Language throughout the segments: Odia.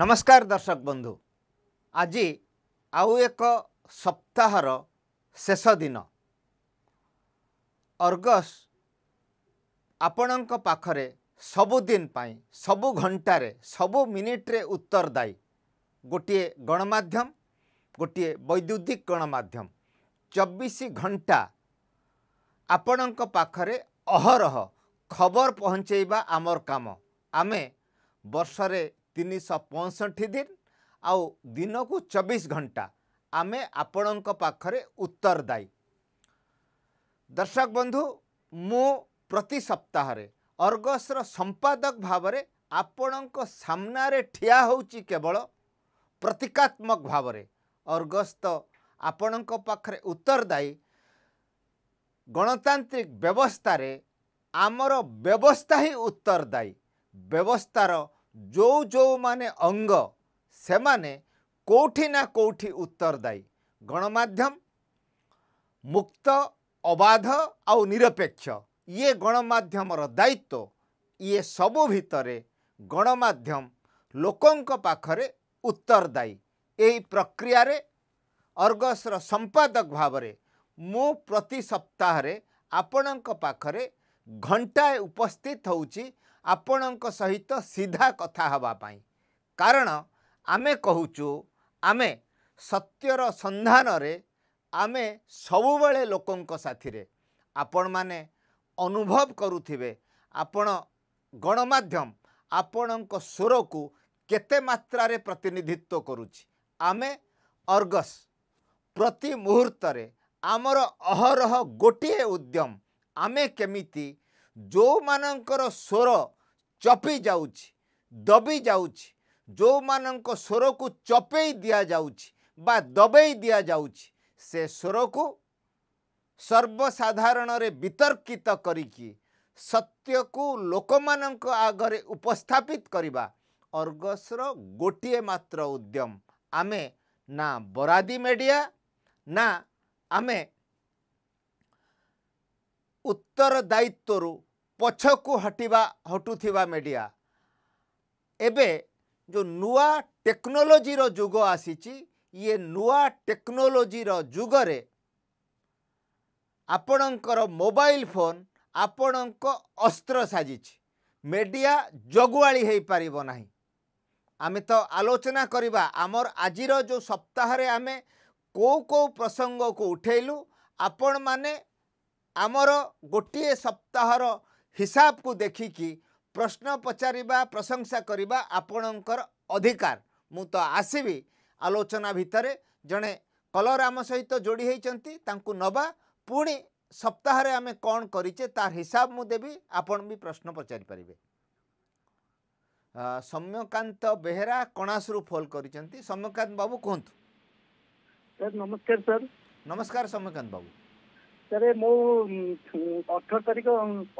ନମସ୍କାର ଦର୍ଶକ ବନ୍ଧୁ ଆଜି ଆଉ ଏକ ସପ୍ତାହର ଶେଷ ଦିନ ଅର୍ଗସ ଆପଣଙ୍କ ପାଖରେ ସବୁଦିନ ପାଇଁ ସବୁ ଘଣ୍ଟାରେ ସବୁ ମିନିଟ୍ରେ ଉତ୍ତରଦାୟୀ ଗୋଟିଏ ଗଣମାଧ୍ୟମ ଗୋଟିଏ ବୈଦ୍ୟୁତିକ ଗଣମାଧ୍ୟମ ଚବିଶ ଘଣ୍ଟା ଆପଣଙ୍କ ପାଖରେ ଅହରହ ଖବର ପହଞ୍ଚାଇବା ଆମର କାମ ଆମେ ବର୍ଷରେ ତିନିଶହ ପଞ୍ଚଷଠି ଦିନ ଆଉ ଦିନକୁ ଚବିଶ ଘଣ୍ଟା ଆମେ ଆପଣଙ୍କ ପାଖରେ ଉତ୍ତରଦାୟୀ ଦର୍ଶକ ବନ୍ଧୁ ମୁଁ ପ୍ରତି ସପ୍ତାହରେ ଅର୍ଗସର ସମ୍ପାଦକ ଭାବରେ ଆପଣଙ୍କ ସାମ୍ନାରେ ଠିଆ ହେଉଛି କେବଳ ପ୍ରତୀକାତ୍ମକ ଭାବରେ ଅର୍ଗସ ତ ଆପଣଙ୍କ ପାଖରେ ଉତ୍ତରଦାୟୀ ଗଣତାନ୍ତ୍ରିକ ବ୍ୟବସ୍ଥାରେ ଆମର ବ୍ୟବସ୍ଥା ହିଁ ଉତ୍ତରଦାୟୀ ବ୍ୟବସ୍ଥାର जो जो माने अंग से माने कोठी ना कोठी उत्तर दाई गणमाध्यम मुक्त अबाध और निरपेक्ष ये गणमाध्यम रो दायित्व ये सबो भितरे गणमाध्यम लोकों को पाखरे उत्तर दाई एही प्रक्रिया रे अर्गस रो संपादक भाव मु प्रति सप्ताह रे आपणक पाखरे घंटाए उपस्थित होउची ଆପଣଙ୍କ ସହିତ ସିଧା କଥା ହେବା ପାଇଁ କାରଣ ଆମେ କହୁଛୁ ଆମେ ସତ୍ୟର ସନ୍ଧାନରେ ଆମେ ସବୁବେଳେ ଲୋକଙ୍କ ସାଥିରେ ଆପଣମାନେ ଅନୁଭବ କରୁଥିବେ ଆପଣ ଗଣମାଧ୍ୟମ ଆପଣଙ୍କ ସ୍ୱରକୁ କେତେ ମାତ୍ରାରେ ପ୍ରତିନିଧିତ୍ୱ କରୁଛି ଆମେ ଅର୍ଗସ୍ ପ୍ରତି ମୁହୂର୍ତ୍ତରେ ଆମର ଅହରହ ଗୋଟିଏ ଉଦ୍ୟମ ଆମେ କେମିତି ଯେଉଁମାନଙ୍କର ସ୍ୱର ଚପି ଯାଉଛି ଦବି ଯାଉଛି ଯେଉଁମାନଙ୍କ ସ୍ୱରକୁ ଚପେଇ ଦିଆଯାଉଛି ବା ଦବେଇ ଦିଆଯାଉଛି ସେ ସ୍ୱରକୁ ସର୍ବସାଧାରଣରେ ବିତର୍କିତ କରିକି ସତ୍ୟକୁ ଲୋକମାନଙ୍କ ଆଗରେ ଉପସ୍ଥାପିତ କରିବା ଅର୍ଗସର ଗୋଟିଏ ମାତ୍ର ଉଦ୍ୟମ ଆମେ ନା ବରାଦି ମେଡ଼ିଆ ନା ଆମେ ଉତ୍ତରଦାୟିତ୍ୱରୁ ପଛକୁ ହଟିବା ହଟୁଥିବା ମିଡ଼ିଆ ଏବେ ଯେଉଁ ନୂଆ ଟେକ୍ନୋଲୋଜିର ଯୁଗ ଆସିଛି ଇଏ ନୂଆ ଟେକ୍ନୋଲୋଜିର ଯୁଗରେ ଆପଣଙ୍କର ମୋବାଇଲ ଫୋନ୍ ଆପଣଙ୍କ ଅସ୍ତ୍ର ସାଜିଛି ମେଡ଼ିଆ ଜଗୁଆଳି ହୋଇପାରିବ ନାହିଁ ଆମେ ତ ଆଲୋଚନା କରିବା ଆମର ଆଜିର ଯେଉଁ ସପ୍ତାହରେ ଆମେ କେଉଁ କେଉଁ ପ୍ରସଙ୍ଗକୁ ଉଠେଇଲୁ ଆପଣମାନେ ଆମର ଗୋଟିଏ ସପ୍ତାହର हिसाब को देखिकी प्रश्न पचार प्रशंसा करने आपणकर अधिकार मु तो आसवि आलोचना भितर जड़े कलर आम सहित तो जोड़ी होती नवा पुणी सप्ताह आम कौन कर हिसाब मु देवी आप प्रश्न पचारिपारे सौम्यकांत बेहरा कणासुरु फोन करम्यकांत बाबू कहतु सर नमस्कार सर नमस्कार सम्यकांत बाबू ସାର୍ ମୋ ଅଠର ତାରିଖ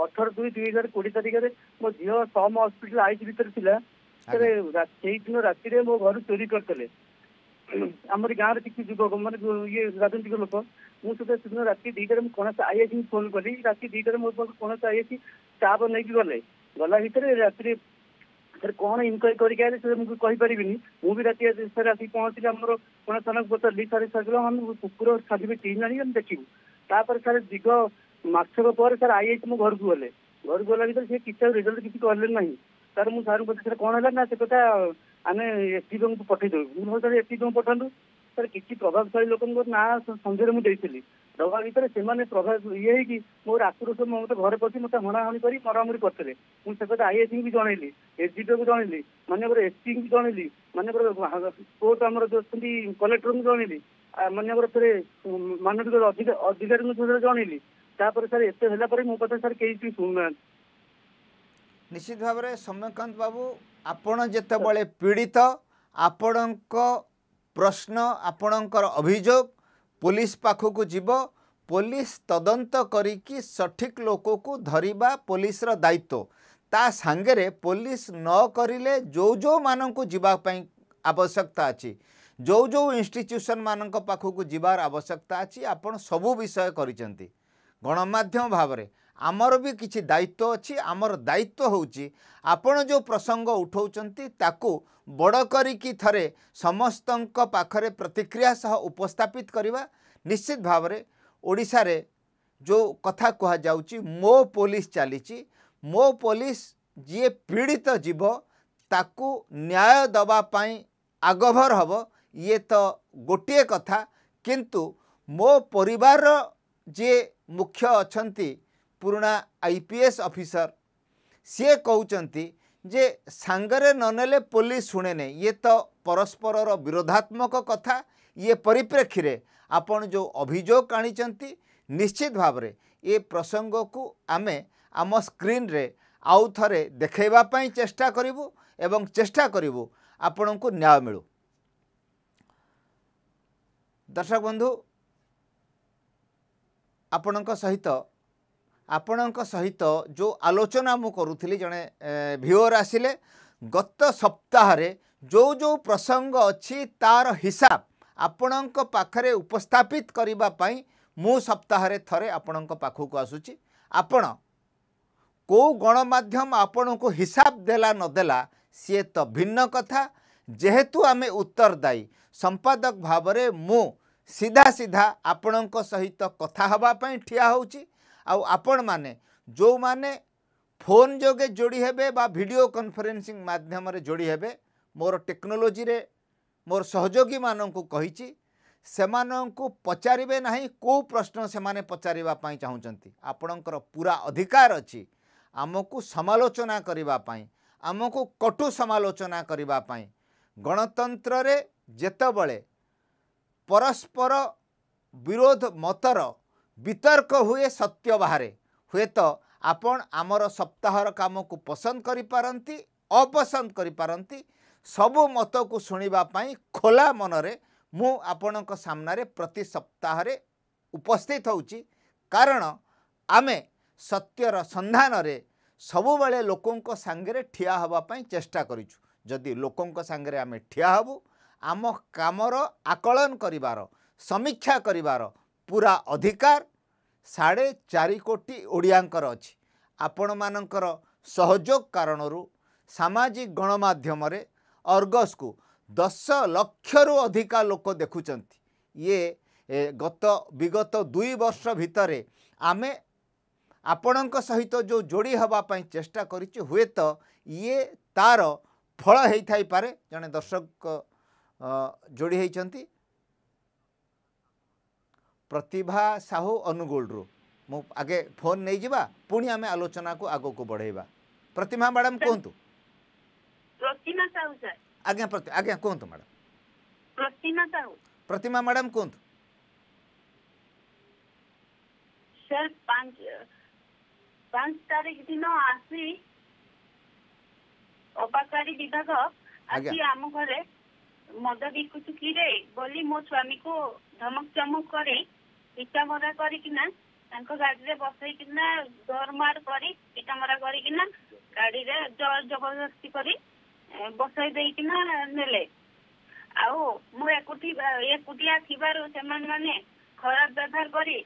ଅଠର ଦୁଇ ଦୁଇ ହଜାର କୋଡ଼ିଏ ତାରିଖରେ ମୋ ଝିଅ ସମ ହସ୍ପିଟାଲ ଆଇସି ଭିତରେ ଥିଲା ସାର୍ ସେଇଦିନ ରାତିରେ ମୋ ଘରୁ ଚୋରି କରିଦେଲେ ଆମର ଗାଁରେ କିଛି ଯୁବକ ମାନେ ଇଏ ରାଜନୈତିକ ଲୋକ ମୁଁ ସୁଦ୍ଧା ସେଦିନ ରାତି ଦୁଇଟାରେ ମୁଁ କୌଣସି ଆଇଆଇସି ଫୋନ୍ କଲି ରାତି ଦୁଇଟାରେ ମୋ ପାଖକୁ କୌଣସି ଆଇଆଇସି ଷ୍ଟାଫ୍ ନେଇକି ଗଲେ ଗଲା ଭିତରେ ରାତିରେ ସାର୍ କ'ଣ ଇନକ୍ୱାରି କରିକି ଆଇଲେ ସେ ମୁଁ କହିପାରିବିନି ମୁଁ ବି ରାତି ସାର୍ ଆସିକି ପହଞ୍ଚିଲି ଆମର କୌଣସି ଥାନାକୁ ପଚାରିଲି ସାର୍ ସାର୍ ଆମେ କୁକୁର ଖାଲି ଟିମ୍ ଆଣିକି ଆମେ ଦେଖିବୁ ତାପରେ ସାର୍ ଦୀର୍ଘ ମାସକ ପରେ ସାର୍ ଆଇଆଇଟି ମୁଁ ଘରକୁ ଗଲେ ଘରକୁ ଗଲା ଭିତରେ ସେ କିଛି ରେଜଲ୍ଟ କିଛି କହିଲେ ନାହିଁ ସାର୍ ମୁଁ ସାର୍ଙ୍କୁ ପଚାରିଲି ସାର୍ କ'ଣ ହେଲା ନା ସେ କଥା ଆମେ ଏସ୍ଡିଓଙ୍କୁ ପଠେଇ ଦେବୁ ମୁଁ ହଉ ସାର୍ ଏସ୍ଡିଓଙ୍କୁ ପଠାନ୍ତୁ ସାର୍ କିଛି ପ୍ରଭାବଶାଳୀ ଲୋକଙ୍କ ନାଁ ସନ୍ଦେହରେ ମୁଁ ଦେଇଥିଲି ଦେବା ଭିତରେ ସେମାନେ ପ୍ରଭାବ ଇଏ ହେଇକି ମୋର ଆକ୍ରୋଶ ମୋ ମୋତେ ଘରେ ପଶି ମୋତେ ହଣାହଣି କରି ମରାମରି କରିଥିଲେ ମୁଁ ସେ କଥା ଆଇଆଇସିଙ୍କୁ ବି ଜଣେଇଲି ଏସ୍ଡିଓକୁ ଜଣେଇଲି ମାନ୍ୟବର ଏସ୍ପିଙ୍କୁ ଜଣେଇଲି ମାନ୍ୟବର କୋର୍ଟ ଆମର ଯେଉଁ ଅଛନ୍ତି କଲେକ୍ଟରଙ୍କୁ ଜଣେଇଲି ମାନ୍ୟବର ଥରେ ମାନବିକ ଅଧିକାରୀଙ୍କୁ ଥରେ ଜଣେଇଲି ତାପରେ ସାର୍ ଏତେ ହେଲା ପରେ ମୋ କଥା ସାର୍ କେହି ଶୁଣୁନାହାନ୍ତି ନିଶ୍ଚିତ ଭାବରେ ସୌମ୍ୟକାନ୍ତ ବାବୁ ଆପଣ ଯେତେବେଳେ ପୀଡ଼ିତ ଆପଣଙ୍କ ପ୍ରଶ୍ନ ଆପଣଙ୍କର ଅଭିଯୋଗ ପୋଲିସ ପାଖକୁ ଯିବ ପୋଲିସ ତଦନ୍ତ କରିକି ସଠିକ୍ ଲୋକକୁ ଧରିବା ପୋଲିସର ଦାୟିତ୍ୱ ତା ସାଙ୍ଗରେ ପୋଲିସ ନ କରିଲେ ଯେଉଁ ଯେଉଁମାନଙ୍କୁ ଯିବା ପାଇଁ ଆବଶ୍ୟକତା ଅଛି ଯେଉଁ ଯେଉଁ ଇନଷ୍ଟିଚ୍ୟୁସନ୍ମାନଙ୍କ ପାଖକୁ ଯିବାର ଆବଶ୍ୟକତା ଅଛି ଆପଣ ସବୁ ବିଷୟ କରିଛନ୍ତି ଗଣମାଧ୍ୟମ ଭାବରେ ଆମର ବି କିଛି ଦାୟିତ୍ୱ ଅଛି ଆମର ଦାୟିତ୍ୱ ହେଉଛି ଆପଣ ଯେଉଁ ପ୍ରସଙ୍ଗ ଉଠାଉଛନ୍ତି ତାକୁ ବଡ଼ କରିକି ଥରେ ସମସ୍ତଙ୍କ ପାଖରେ ପ୍ରତିକ୍ରିୟା ସହ ଉପସ୍ଥାପିତ କରିବା ନିଶ୍ଚିତ ଭାବରେ ଓଡ଼ିଶାରେ ଯେଉଁ କଥା କୁହାଯାଉଛି ମୋ ପୋଲିସ ଚାଲିଛି ମୋ ପୋଲିସ ଯିଏ ପୀଡ଼ିତ ଯିବ ତାକୁ ନ୍ୟାୟ ଦେବା ପାଇଁ ଆଗଭର ହେବ ଇଏ ତ ଗୋଟିଏ କଥା କିନ୍ତୁ ମୋ ପରିବାରର ଯିଏ ମୁଖ୍ୟ ଅଛନ୍ତି ପୁରୁଣା ଆଇ ପି ଏସ୍ ଅଫିସର ସିଏ କହୁଛନ୍ତି ଯେ ସାଙ୍ଗରେ ନ ନେଲେ ପୋଲିସ ଶୁଣେନି ଇଏ ତ ପରସ୍ପରର ବିରୋଧାତ୍ମକ କଥା ଇଏ ପରିପ୍ରେକ୍ଷୀରେ ଆପଣ ଯେଉଁ ଅଭିଯୋଗ ଆଣିଛନ୍ତି ନିଶ୍ଚିତ ଭାବରେ ଏ ପ୍ରସଙ୍ଗକୁ ଆମେ ଆମ ସ୍କ୍ରିନ୍ରେ ଆଉ ଥରେ ଦେଖାଇବା ପାଇଁ ଚେଷ୍ଟା କରିବୁ ଏବଂ ଚେଷ୍ଟା କରିବୁ ଆପଣଙ୍କୁ ନ୍ୟାୟ ମିଳୁ ଦର୍ଶକ ବନ୍ଧୁ ଆପଣଙ୍କ ସହିତ ଆପଣଙ୍କ ସହିତ ଯେଉଁ ଆଲୋଚନା ମୁଁ କରୁଥିଲି ଜଣେ ଭିୟର ଆସିଲେ ଗତ ସପ୍ତାହରେ ଯେଉଁ ଯେଉଁ ପ୍ରସଙ୍ଗ ଅଛି ତା'ର ହିସାବ ଆପଣଙ୍କ ପାଖରେ ଉପସ୍ଥାପିତ କରିବା ପାଇଁ ମୁଁ ସପ୍ତାହରେ ଥରେ ଆପଣଙ୍କ ପାଖକୁ ଆସୁଛି ଆପଣ କେଉଁ ଗଣମାଧ୍ୟମ ଆପଣଙ୍କୁ ହିସାବ ଦେଲା ନଦେଲା ସିଏ ତ ଭିନ୍ନ କଥା ଯେହେତୁ ଆମେ ଉତ୍ତରଦାୟୀ ସମ୍ପାଦକ ଭାବରେ ମୁଁ ସିଧା ସିଧା ଆପଣଙ୍କ ସହିତ କଥା ହେବା ପାଇଁ ଠିଆ ହେଉଛି ଆଉ ଆପଣମାନେ ଯେଉଁମାନେ ଫୋନ୍ ଯୋଗେ ଯୋଡ଼ି ହେବେ ବା ଭିଡ଼ିଓ କନଫରେନ୍ସିଂ ମାଧ୍ୟମରେ ଯୋଡ଼ି ହେବେ ମୋର ଟେକ୍ନୋଲୋଜିରେ ମୋର ସହଯୋଗୀମାନଙ୍କୁ କହିଛି ସେମାନଙ୍କୁ ପଚାରିବେ ନାହିଁ କେଉଁ ପ୍ରଶ୍ନ ସେମାନେ ପଚାରିବା ପାଇଁ ଚାହୁଁଛନ୍ତି ଆପଣଙ୍କର ପୁରା ଅଧିକାର ଅଛି ଆମକୁ ସମାଲୋଚନା କରିବା ପାଇଁ ଆମକୁ କଟୁ ସମାଲୋଚନା କରିବା ପାଇଁ ଗଣତନ୍ତ୍ରରେ ଯେତେବେଳେ ପରସ୍ପର ବିରୋଧ ମତର ବିତର୍କ ହୁଏ ସତ୍ୟ ବାହାରେ ହୁଏତ ଆପଣ ଆମର ସପ୍ତାହର କାମକୁ ପସନ୍ଦ କରିପାରନ୍ତି ଅପସନ୍ଦ କରିପାରନ୍ତି ସବୁ ମତକୁ ଶୁଣିବା ପାଇଁ ଖୋଲା ମନରେ ମୁଁ ଆପଣଙ୍କ ସାମ୍ନାରେ ପ୍ରତି ସପ୍ତାହରେ ଉପସ୍ଥିତ ହେଉଛି କାରଣ ଆମେ ସତ୍ୟର ସନ୍ଧାନରେ ସବୁବେଳେ ଲୋକଙ୍କ ସାଙ୍ଗରେ ଠିଆ ହେବା ପାଇଁ ଚେଷ୍ଟା କରିଛୁ ଯଦି ଲୋକଙ୍କ ସାଙ୍ଗରେ ଆମେ ଠିଆ ହେବୁ ଆମ କାମର ଆକଳନ କରିବାର ସମୀକ୍ଷା କରିବାର ପୁରା ଅଧିକାର ସାଢ଼େ ଚାରି କୋଟି ଓଡ଼ିଆଙ୍କର ଅଛି ଆପଣମାନଙ୍କର ସହଯୋଗ କାରଣରୁ ସାମାଜିକ ଗଣମାଧ୍ୟମରେ ଅର୍ଗସ୍କୁ ଦଶ ଲକ୍ଷରୁ ଅଧିକା ଲୋକ ଦେଖୁଛନ୍ତି ଇଏ ଗତ ବିଗତ ଦୁଇ ବର୍ଷ ଭିତରେ ଆମେ ଆପଣଙ୍କ ସହିତ ଯେଉଁ ଯୋଡ଼ି ହେବା ପାଇଁ ଚେଷ୍ଟା କରିଛୁ ହୁଏତ ଇଏ ତା'ର ଫଳ ହେଇଥାଇପାରେ ଜଣେ ଦର୍ଶକ ଯୋଡ଼ି ହେଇଛନ୍ତି ପ୍ରତିଭା ସାହୁ ଅନୁଗୁଳରୁ ମୁଁ ଆଗେ ଫୋନ୍ ନେଇଯିବା ପୁଣି ଆମେ ଆଲୋଚନାକୁ ଆଗକୁ ବଢ଼େଇବା ପ୍ରତିମା ମ୍ୟାଡ଼ାମ୍ କୁହନ୍ତୁ ପ୍ରତିମା ସାହୁ ସାର୍ ଆଜ୍ଞା ଆଜ୍ଞା କୁହନ୍ତୁ ମ୍ୟାଡ଼ାମ୍ ପ୍ରତିମା ସାହୁ ପ୍ରତିମା ମ୍ୟାଡ଼ାମ୍ କୁହନ୍ତୁ ସାର୍ ପାଞ୍ଚ ପାଞ୍ଚ ତାରିଖ ଦିନ ଆସି ଅପାକାରୀ ବିଭାଗ ଆଜି ଆମ ଘରେ ମଦ ବିକୁଛୁ କିରେ ବୋଲି ମୋ ସ୍ୱାମୀକୁ ଧମକ ଚମକ କରି ପିଟାମରା କରିକିନା ତାଙ୍କ ଗାଡିରେ ବସେଇକିନା ଦରମାର କରି ପିଟାମରା କରିକିନା ଗାଡିରେ ଜଳ ଜବରଦସ୍ତି କରି ବସେଇ ଦେଇକିନା ନେଲେ ଆଉ ମୁଁ ଏକୁଟି ଏକୁଟିଆ ଥିବାରୁ ସେମାନେ ମାନେ ଖରାପ ବ୍ୟବହାର କରି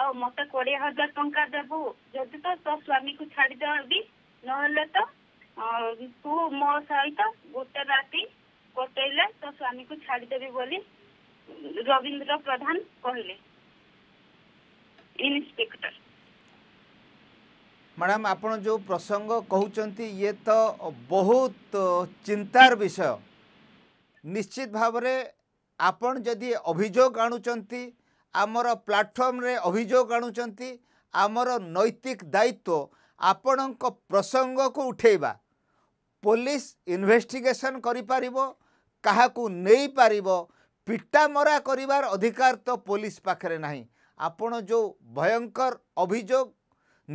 ଆଉ ମତେ କୋଡିଏ ହଜାର ଟଙ୍କା ଦେବୁ ଯଦି ତ ତୋ ସ୍ୱାମୀକୁ ଛାଡିଦେବି ନହେଲେ ତ ତୁ ମୋ ସହିତ ଗୋଟେ ରାତି କଟେଇଲେ ତୋ ସ୍ୱାମୀକୁ ଛାଡ଼ିଦେବି ବୋଲି ରବୀନ୍ଦ୍ର ପ୍ରଧାନ କହିଲେ ଇନ୍ସପେକ୍ଟର ମ୍ୟାଡ଼ାମ୍ ଆପଣ ଯେଉଁ ପ୍ରସଙ୍ଗ କହୁଛନ୍ତି ଇଏ ତ ବହୁତ ଚିନ୍ତାର ବିଷୟ ନିଶ୍ଚିତ ଭାବରେ ଆପଣ ଯଦି ଅଭିଯୋଗ ଆଣୁଛନ୍ତି ଆମର ପ୍ଲାଟଫର୍ମରେ ଅଭିଯୋଗ ଆଣୁଛନ୍ତି ଆମର ନୈତିକ ଦାୟିତ୍ୱ ଆପଣଙ୍କ ପ୍ରସଙ୍ଗକୁ ଉଠାଇବା ପୋଲିସ ଇନଭେଷ୍ଟିଗେସନ୍ କରିପାରିବ କାହାକୁ ନେଇପାରିବ ପିଟାମରା କରିବାର ଅଧିକାର ତ ପୋଲିସ ପାଖରେ ନାହିଁ ଆପଣ ଯେଉଁ ଭୟଙ୍କର ଅଭିଯୋଗ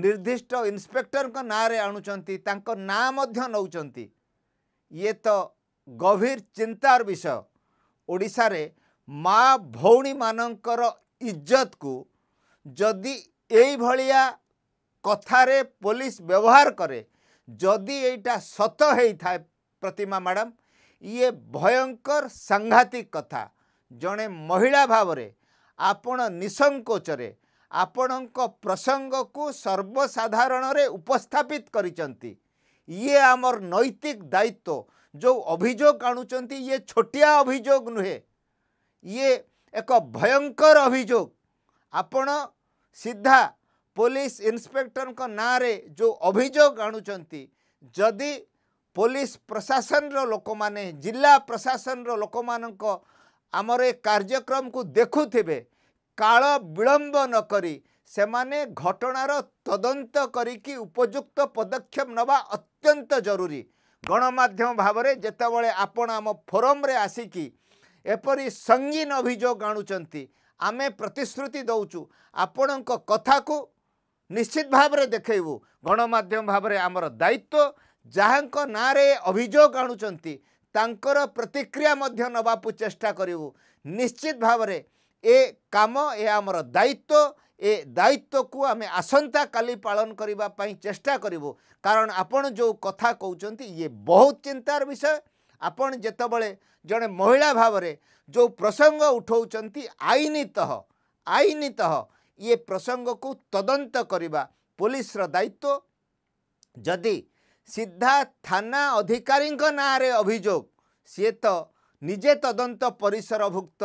ନିର୍ଦ୍ଦିଷ୍ଟ ଇନ୍ସପେକ୍ଟରଙ୍କ ନାଁରେ ଆଣୁଛନ୍ତି ତାଙ୍କ ନାଁ ମଧ୍ୟ ନେଉଛନ୍ତି ଇଏ ତ ଗଭୀର ଚିନ୍ତାର ବିଷୟ ଓଡ଼ିଶାରେ ମା ଭଉଣୀମାନଙ୍କର ଇଜ୍ଜତକୁ ଯଦି ଏଇଭଳିଆ କଥାରେ ପୋଲିସ ବ୍ୟବହାର କରେ ଯଦି ଏଇଟା ସତ ହେଇଥାଏ ପ୍ରତିମା ମ୍ୟାଡ଼ାମ୍ ଇଏ ଭୟଙ୍କର ସାଂଘାତିକ କଥା ଜଣେ ମହିଳା ଭାବରେ ଆପଣ ନିଃସଙ୍କୋଚରେ ଆପଣଙ୍କ ପ୍ରସଙ୍ଗକୁ ସର୍ବସାଧାରଣରେ ଉପସ୍ଥାପିତ କରିଛନ୍ତି ଇଏ ଆମର ନୈତିକ ଦାୟିତ୍ୱ ଯେଉଁ ଅଭିଯୋଗ ଆଣୁଛନ୍ତି ଇଏ ଛୋଟିଆ ଅଭିଯୋଗ ନୁହେଁ ଇଏ ଏକ ଭୟଙ୍କର ଅଭିଯୋଗ ଆପଣ ସିଧା ପୋଲିସ ଇନ୍ସପେକ୍ଟରଙ୍କ ନାଁରେ ଯେଉଁ ଅଭିଯୋଗ ଆଣୁଛନ୍ତି ଯଦି ପୋଲିସ ପ୍ରଶାସନର ଲୋକମାନେ ଜିଲ୍ଲା ପ୍ରଶାସନର ଲୋକମାନଙ୍କ ଆମର ଏ କାର୍ଯ୍ୟକ୍ରମକୁ ଦେଖୁଥିବେ କାଳ ବିଳମ୍ବ ନକରି ସେମାନେ ଘଟଣାର ତଦନ୍ତ କରିକି ଉପଯୁକ୍ତ ପଦକ୍ଷେପ ନେବା ଅତ୍ୟନ୍ତ ଜରୁରୀ ଗଣମାଧ୍ୟମ ଭାବରେ ଯେତେବେଳେ ଆପଣ ଆମ ଫୋରମ୍ରେ ଆସିକି ଏପରି ସଙ୍ଗୀନ ଅଭିଯୋଗ ଆଣୁଛନ୍ତି ଆମେ ପ୍ରତିଶ୍ରୁତି ଦେଉଛୁ ଆପଣଙ୍କ କଥାକୁ ନିଶ୍ଚିତ ଭାବରେ ଦେଖାଇବୁ ଗଣମାଧ୍ୟମ ଭାବରେ ଆମର ଦାୟିତ୍ୱ ଯାହାଙ୍କ ନାଁରେ ଅଭିଯୋଗ ଆଣୁଛନ୍ତି ତାଙ୍କର ପ୍ରତିକ୍ରିୟା ମଧ୍ୟ ନେବାକୁ ଚେଷ୍ଟା କରିବୁ ନିଶ୍ଚିତ ଭାବରେ ଏ କାମ ଏ ଆମର ଦାୟିତ୍ୱ ଏ ଦାୟିତ୍ୱକୁ ଆମେ ଆସନ୍ତାକାଲି ପାଳନ କରିବା ପାଇଁ ଚେଷ୍ଟା କରିବୁ କାରଣ ଆପଣ ଯେଉଁ କଥା କହୁଛନ୍ତି ଇଏ ବହୁତ ଚିନ୍ତାର ବିଷୟ ଆପଣ ଯେତେବେଳେ ଜଣେ ମହିଳା ଭାବରେ ଯେଉଁ ପ୍ରସଙ୍ଗ ଉଠାଉଛନ୍ତି ଆଇନତଃ ଆଇନତଃ ଇଏ ପ୍ରସଙ୍ଗକୁ ତଦନ୍ତ କରିବା ପୋଲିସର ଦାୟିତ୍ୱ ଯଦି ସିଧା ଥାନା ଅଧିକାରୀଙ୍କ ନାଁରେ ଅଭିଯୋଗ ସିଏ ତ ନିଜେ ତଦନ୍ତ ପରିସରଭୁକ୍ତ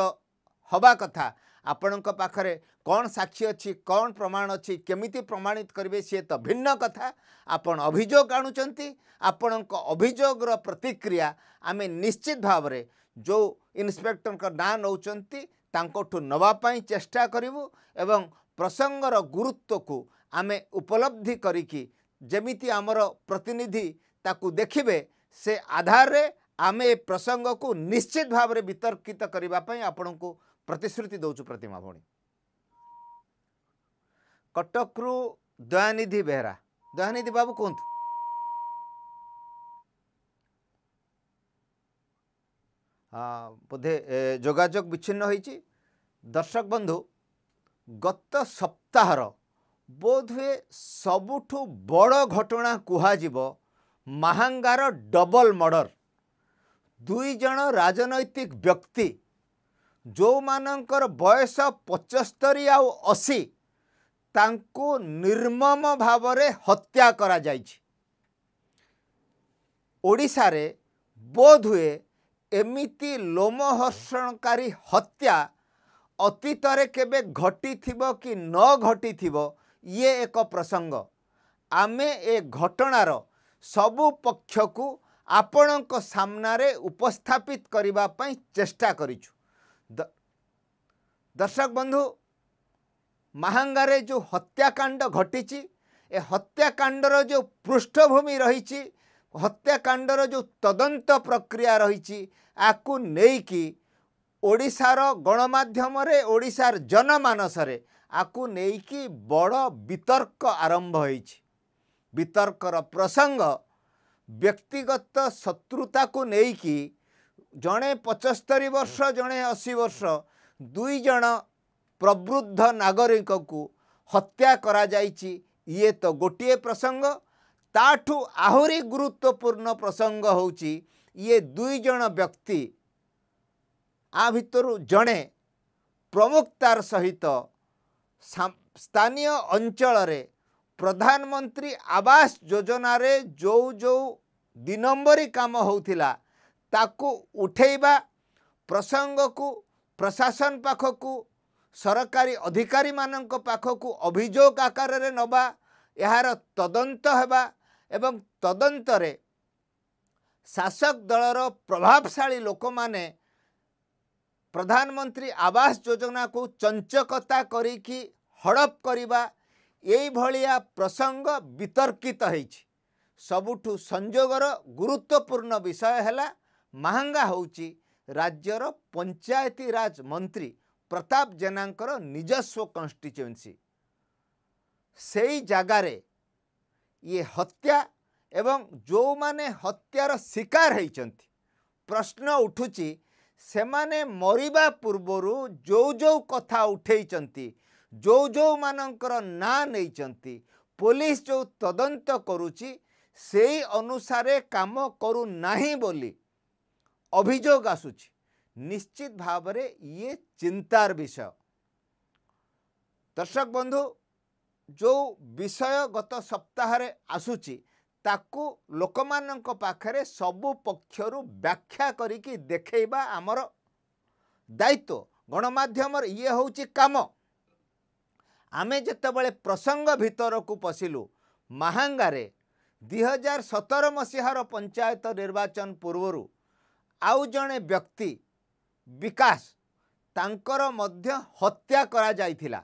ହେବା କଥା ଆପଣଙ୍କ ପାଖରେ କ'ଣ ସାକ୍ଷୀ ଅଛି କ'ଣ ପ୍ରମାଣ ଅଛି କେମିତି ପ୍ରମାଣିତ କରିବେ ସିଏ ତ ଭିନ୍ନ କଥା ଆପଣ ଅଭିଯୋଗ ଆଣୁଛନ୍ତି ଆପଣଙ୍କ ଅଭିଯୋଗର ପ୍ରତିକ୍ରିୟା ଆମେ ନିଶ୍ଚିତ ଭାବରେ ଯେଉଁ ଇନ୍ସପେକ୍ଟରଙ୍କ ନାଁ ନେଉଛନ୍ତି ତାଙ୍କଠୁ ନେବା ପାଇଁ ଚେଷ୍ଟା କରିବୁ ଏବଂ ପ୍ରସଙ୍ଗର ଗୁରୁତ୍ୱକୁ ଆମେ ଉପଲବ୍ଧି କରିକି ଯେମିତି ଆମର ପ୍ରତିନିଧି ତାକୁ ଦେଖିବେ ସେ ଆଧାରରେ ଆମେ ଏ ପ୍ରସଙ୍ଗକୁ ନିଶ୍ଚିତ ଭାବରେ ବିତର୍କିତ କରିବା ପାଇଁ ଆପଣଙ୍କୁ ପ୍ରତିଶ୍ରୁତି ଦେଉଛୁ ପ୍ରତିମା ଭଉଣୀ କଟକରୁ ଦୟାନିଧି ବେହେରା ଦୟାନିଧି ବାବୁ କୁହନ୍ତୁ ବୋଧେ ଯୋଗାଯୋଗ ବିଚ୍ଛିନ୍ନ ହୋଇଛି ଦର୍ଶକ ବନ୍ଧୁ ଗତ ସପ୍ତାହର ବୋଧହୁଏ ସବୁଠୁ ବଡ଼ ଘଟଣା କୁହାଯିବ ମାହାଙ୍ଗାର ଡବଲ ମର୍ଡ଼ର ଦୁଇ ଜଣ ରାଜନୈତିକ ବ୍ୟକ୍ତି ଯେଉଁମାନଙ୍କର ବୟସ ପଚସ୍ତରୀ ଆଉ ଅଶୀ ତାଙ୍କୁ ନିର୍ମମ ଭାବରେ ହତ୍ୟା କରାଯାଇଛି ଓଡ଼ିଶାରେ ବୋଧହୁଏ ଏମିତି ଲୋମହର୍ଷଣକାରୀ ହତ୍ୟା ଅତୀତରେ କେବେ ଘଟିଥିବ କି ନ ଘଟିଥିବ ଇଏ ଏକ ପ୍ରସଙ୍ଗ ଆମେ ଏ ଘଟଣାର ସବୁ ପକ୍ଷକୁ ଆପଣଙ୍କ ସାମ୍ନାରେ ଉପସ୍ଥାପିତ କରିବା ପାଇଁ ଚେଷ୍ଟା କରିଛୁ ଦର୍ଶକ ବନ୍ଧୁ ମାହାଙ୍ଗାରେ ଯେଉଁ ହତ୍ୟାକାଣ୍ଡ ଘଟିଛି ଏ ହତ୍ୟାକାଣ୍ଡର ଯେଉଁ ପୃଷ୍ଠଭୂମି ରହିଛି ହତ୍ୟାକାଣ୍ଡର ଯେଉଁ ତଦନ୍ତ ପ୍ରକ୍ରିୟା ରହିଛି ଆକୁ ନେଇକି ଓଡ଼ିଶାର ଗଣମାଧ୍ୟମରେ ଓଡ଼ିଶାର ଜନମାନସରେ ଆକୁ ନେଇକି ବଡ଼ ବିତର୍କ ଆରମ୍ଭ ହୋଇଛି ବିତର୍କର ପ୍ରସଙ୍ଗ ବ୍ୟକ୍ତିଗତ ଶତ୍ରୁତାକୁ ନେଇକି ଜଣେ ପଞ୍ଚସ୍ତରୀ ବର୍ଷ ଜଣେ ଅଶୀ ବର୍ଷ ଦୁଇ ଜଣ ପ୍ରବୃଦ୍ଧ ନାଗରିକକୁ ହତ୍ୟା କରାଯାଇଛି ଇଏ ତ ଗୋଟିଏ ପ୍ରସଙ୍ଗ ତାଠୁ ଆହୁରି ଗୁରୁତ୍ୱପୂର୍ଣ୍ଣ ପ୍ରସଙ୍ଗ ହେଉଛି ଇଏ ଦୁଇ ଜଣ ବ୍ୟକ୍ତି ଆ ଭିତରୁ ଜଣେ ପ୍ରମୁଖତାର ସହିତ ସ୍ଥାନୀୟ ଅଞ୍ଚଳରେ ପ୍ରଧାନମନ୍ତ୍ରୀ ଆବାସ ଯୋଜନାରେ ଯେଉଁ ଯେଉଁ ଦିନମ୍ବରୀ କାମ ହେଉଥିଲା ତାକୁ ଉଠେଇବା ପ୍ରସଙ୍ଗକୁ ପ୍ରଶାସନ ପାଖକୁ ସରକାରୀ ଅଧିକାରୀମାନଙ୍କ ପାଖକୁ ଅଭିଯୋଗ ଆକାରରେ ନେବା ଏହାର ତଦନ୍ତ ହେବା ଏବଂ ତଦନ୍ତରେ ଶାସକ ଦଳର ପ୍ରଭାବଶାଳୀ ଲୋକମାନେ ପ୍ରଧାନମନ୍ତ୍ରୀ ଆବାସ ଯୋଜନାକୁ ଚଞ୍ଚକତା କରିକି ହଡ଼ପ କରିବା ଏଇଭଳିଆ ପ୍ରସଙ୍ଗ ବିତର୍କିତ ହେଇଛି ସବୁଠୁ ସଂଯୋଗର ଗୁରୁତ୍ୱପୂର୍ଣ୍ଣ ବିଷୟ ହେଲା ମହାଙ୍ଗା ହେଉଛି ରାଜ୍ୟର ପଞ୍ଚାୟତିରାଜ ମନ୍ତ୍ରୀ ପ୍ରତାପ ଜେନାଙ୍କର ନିଜସ୍ୱ କନଷ୍ଟିଚୁଏନ୍ସି ସେଇ ଜାଗାରେ ଇଏ ହତ୍ୟା ଏବଂ ଯେଉଁମାନେ ହତ୍ୟାର ଶିକାର ହେଇଛନ୍ତି ପ୍ରଶ୍ନ ଉଠୁଛି ସେମାନେ ମରିବା ପୂର୍ବରୁ ଯେଉଁ ଯେଉଁ କଥା ଉଠାଇଛନ୍ତି ଯେଉଁ ଯେଉଁମାନଙ୍କର ନାଁ ନେଇଛନ୍ତି ପୋଲିସ ଯେଉଁ ତଦନ୍ତ କରୁଛି ସେଇ ଅନୁସାରେ କାମ କରୁନାହିଁ ବୋଲି ଅଭିଯୋଗ ଆସୁଛି ନିଶ୍ଚିତ ଭାବରେ ଇଏ ଚିନ୍ତାର ବିଷୟ ଦର୍ଶକ ବନ୍ଧୁ ଯେଉଁ ବିଷୟ ଗତ ସପ୍ତାହରେ ଆସୁଛି ତାକୁ ଲୋକମାନଙ୍କ ପାଖରେ ସବୁ ପକ୍ଷରୁ ବ୍ୟାଖ୍ୟା କରିକି ଦେଖେଇବା ଆମର ଦାୟିତ୍ୱ ଗଣମାଧ୍ୟମର ଇଏ ହେଉଛି କାମ ଆମେ ଯେତେବେଳେ ପ୍ରସଙ୍ଗ ଭିତରକୁ ପଶିଲୁ ମାହାଙ୍ଗାରେ ଦୁଇ ହଜାର ସତର ମସିହାର ପଞ୍ଚାୟତ ନିର୍ବାଚନ ପୂର୍ବରୁ ଆଉ ଜଣେ ବ୍ୟକ୍ତି ବିକାଶ ତାଙ୍କର ମଧ୍ୟ ହତ୍ୟା କରାଯାଇଥିଲା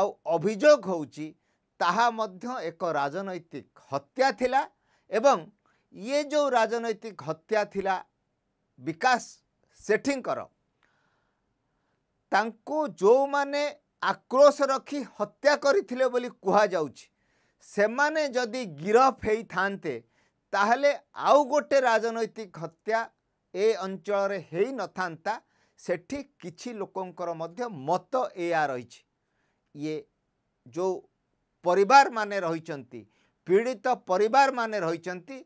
ଆଉ ଅଭିଯୋଗ ହେଉଛି ତାହା ମଧ୍ୟ ଏକ ରାଜନୈତିକ ହତ୍ୟା ଥିଲା ଏବଂ ଇଏ ଯେଉଁ ରାଜନୈତିକ ହତ୍ୟା ଥିଲା ବିକାଶ ସେଠିଙ୍କର ତାଙ୍କୁ ଯେଉଁମାନେ ଆକ୍ରୋଶ ରଖି ହତ୍ୟା କରିଥିଲେ ବୋଲି କୁହାଯାଉଛି ସେମାନେ ଯଦି ଗିରଫ ହେଇଥାନ୍ତେ ତାହେଲେ ଆଉ ଗୋଟେ ରାଜନୈତିକ ହତ୍ୟା ଏ ଅଞ୍ଚଳରେ ହେଇନଥାନ୍ତା ସେଠି କିଛି ଲୋକଙ୍କର ମଧ୍ୟ ମତ ଏହା ରହିଛି ଇଏ ଯେଉଁ ପରିବାରମାନେ ରହିଛନ୍ତି ପୀଡ଼ିତ ପରିବାରମାନେ ରହିଛନ୍ତି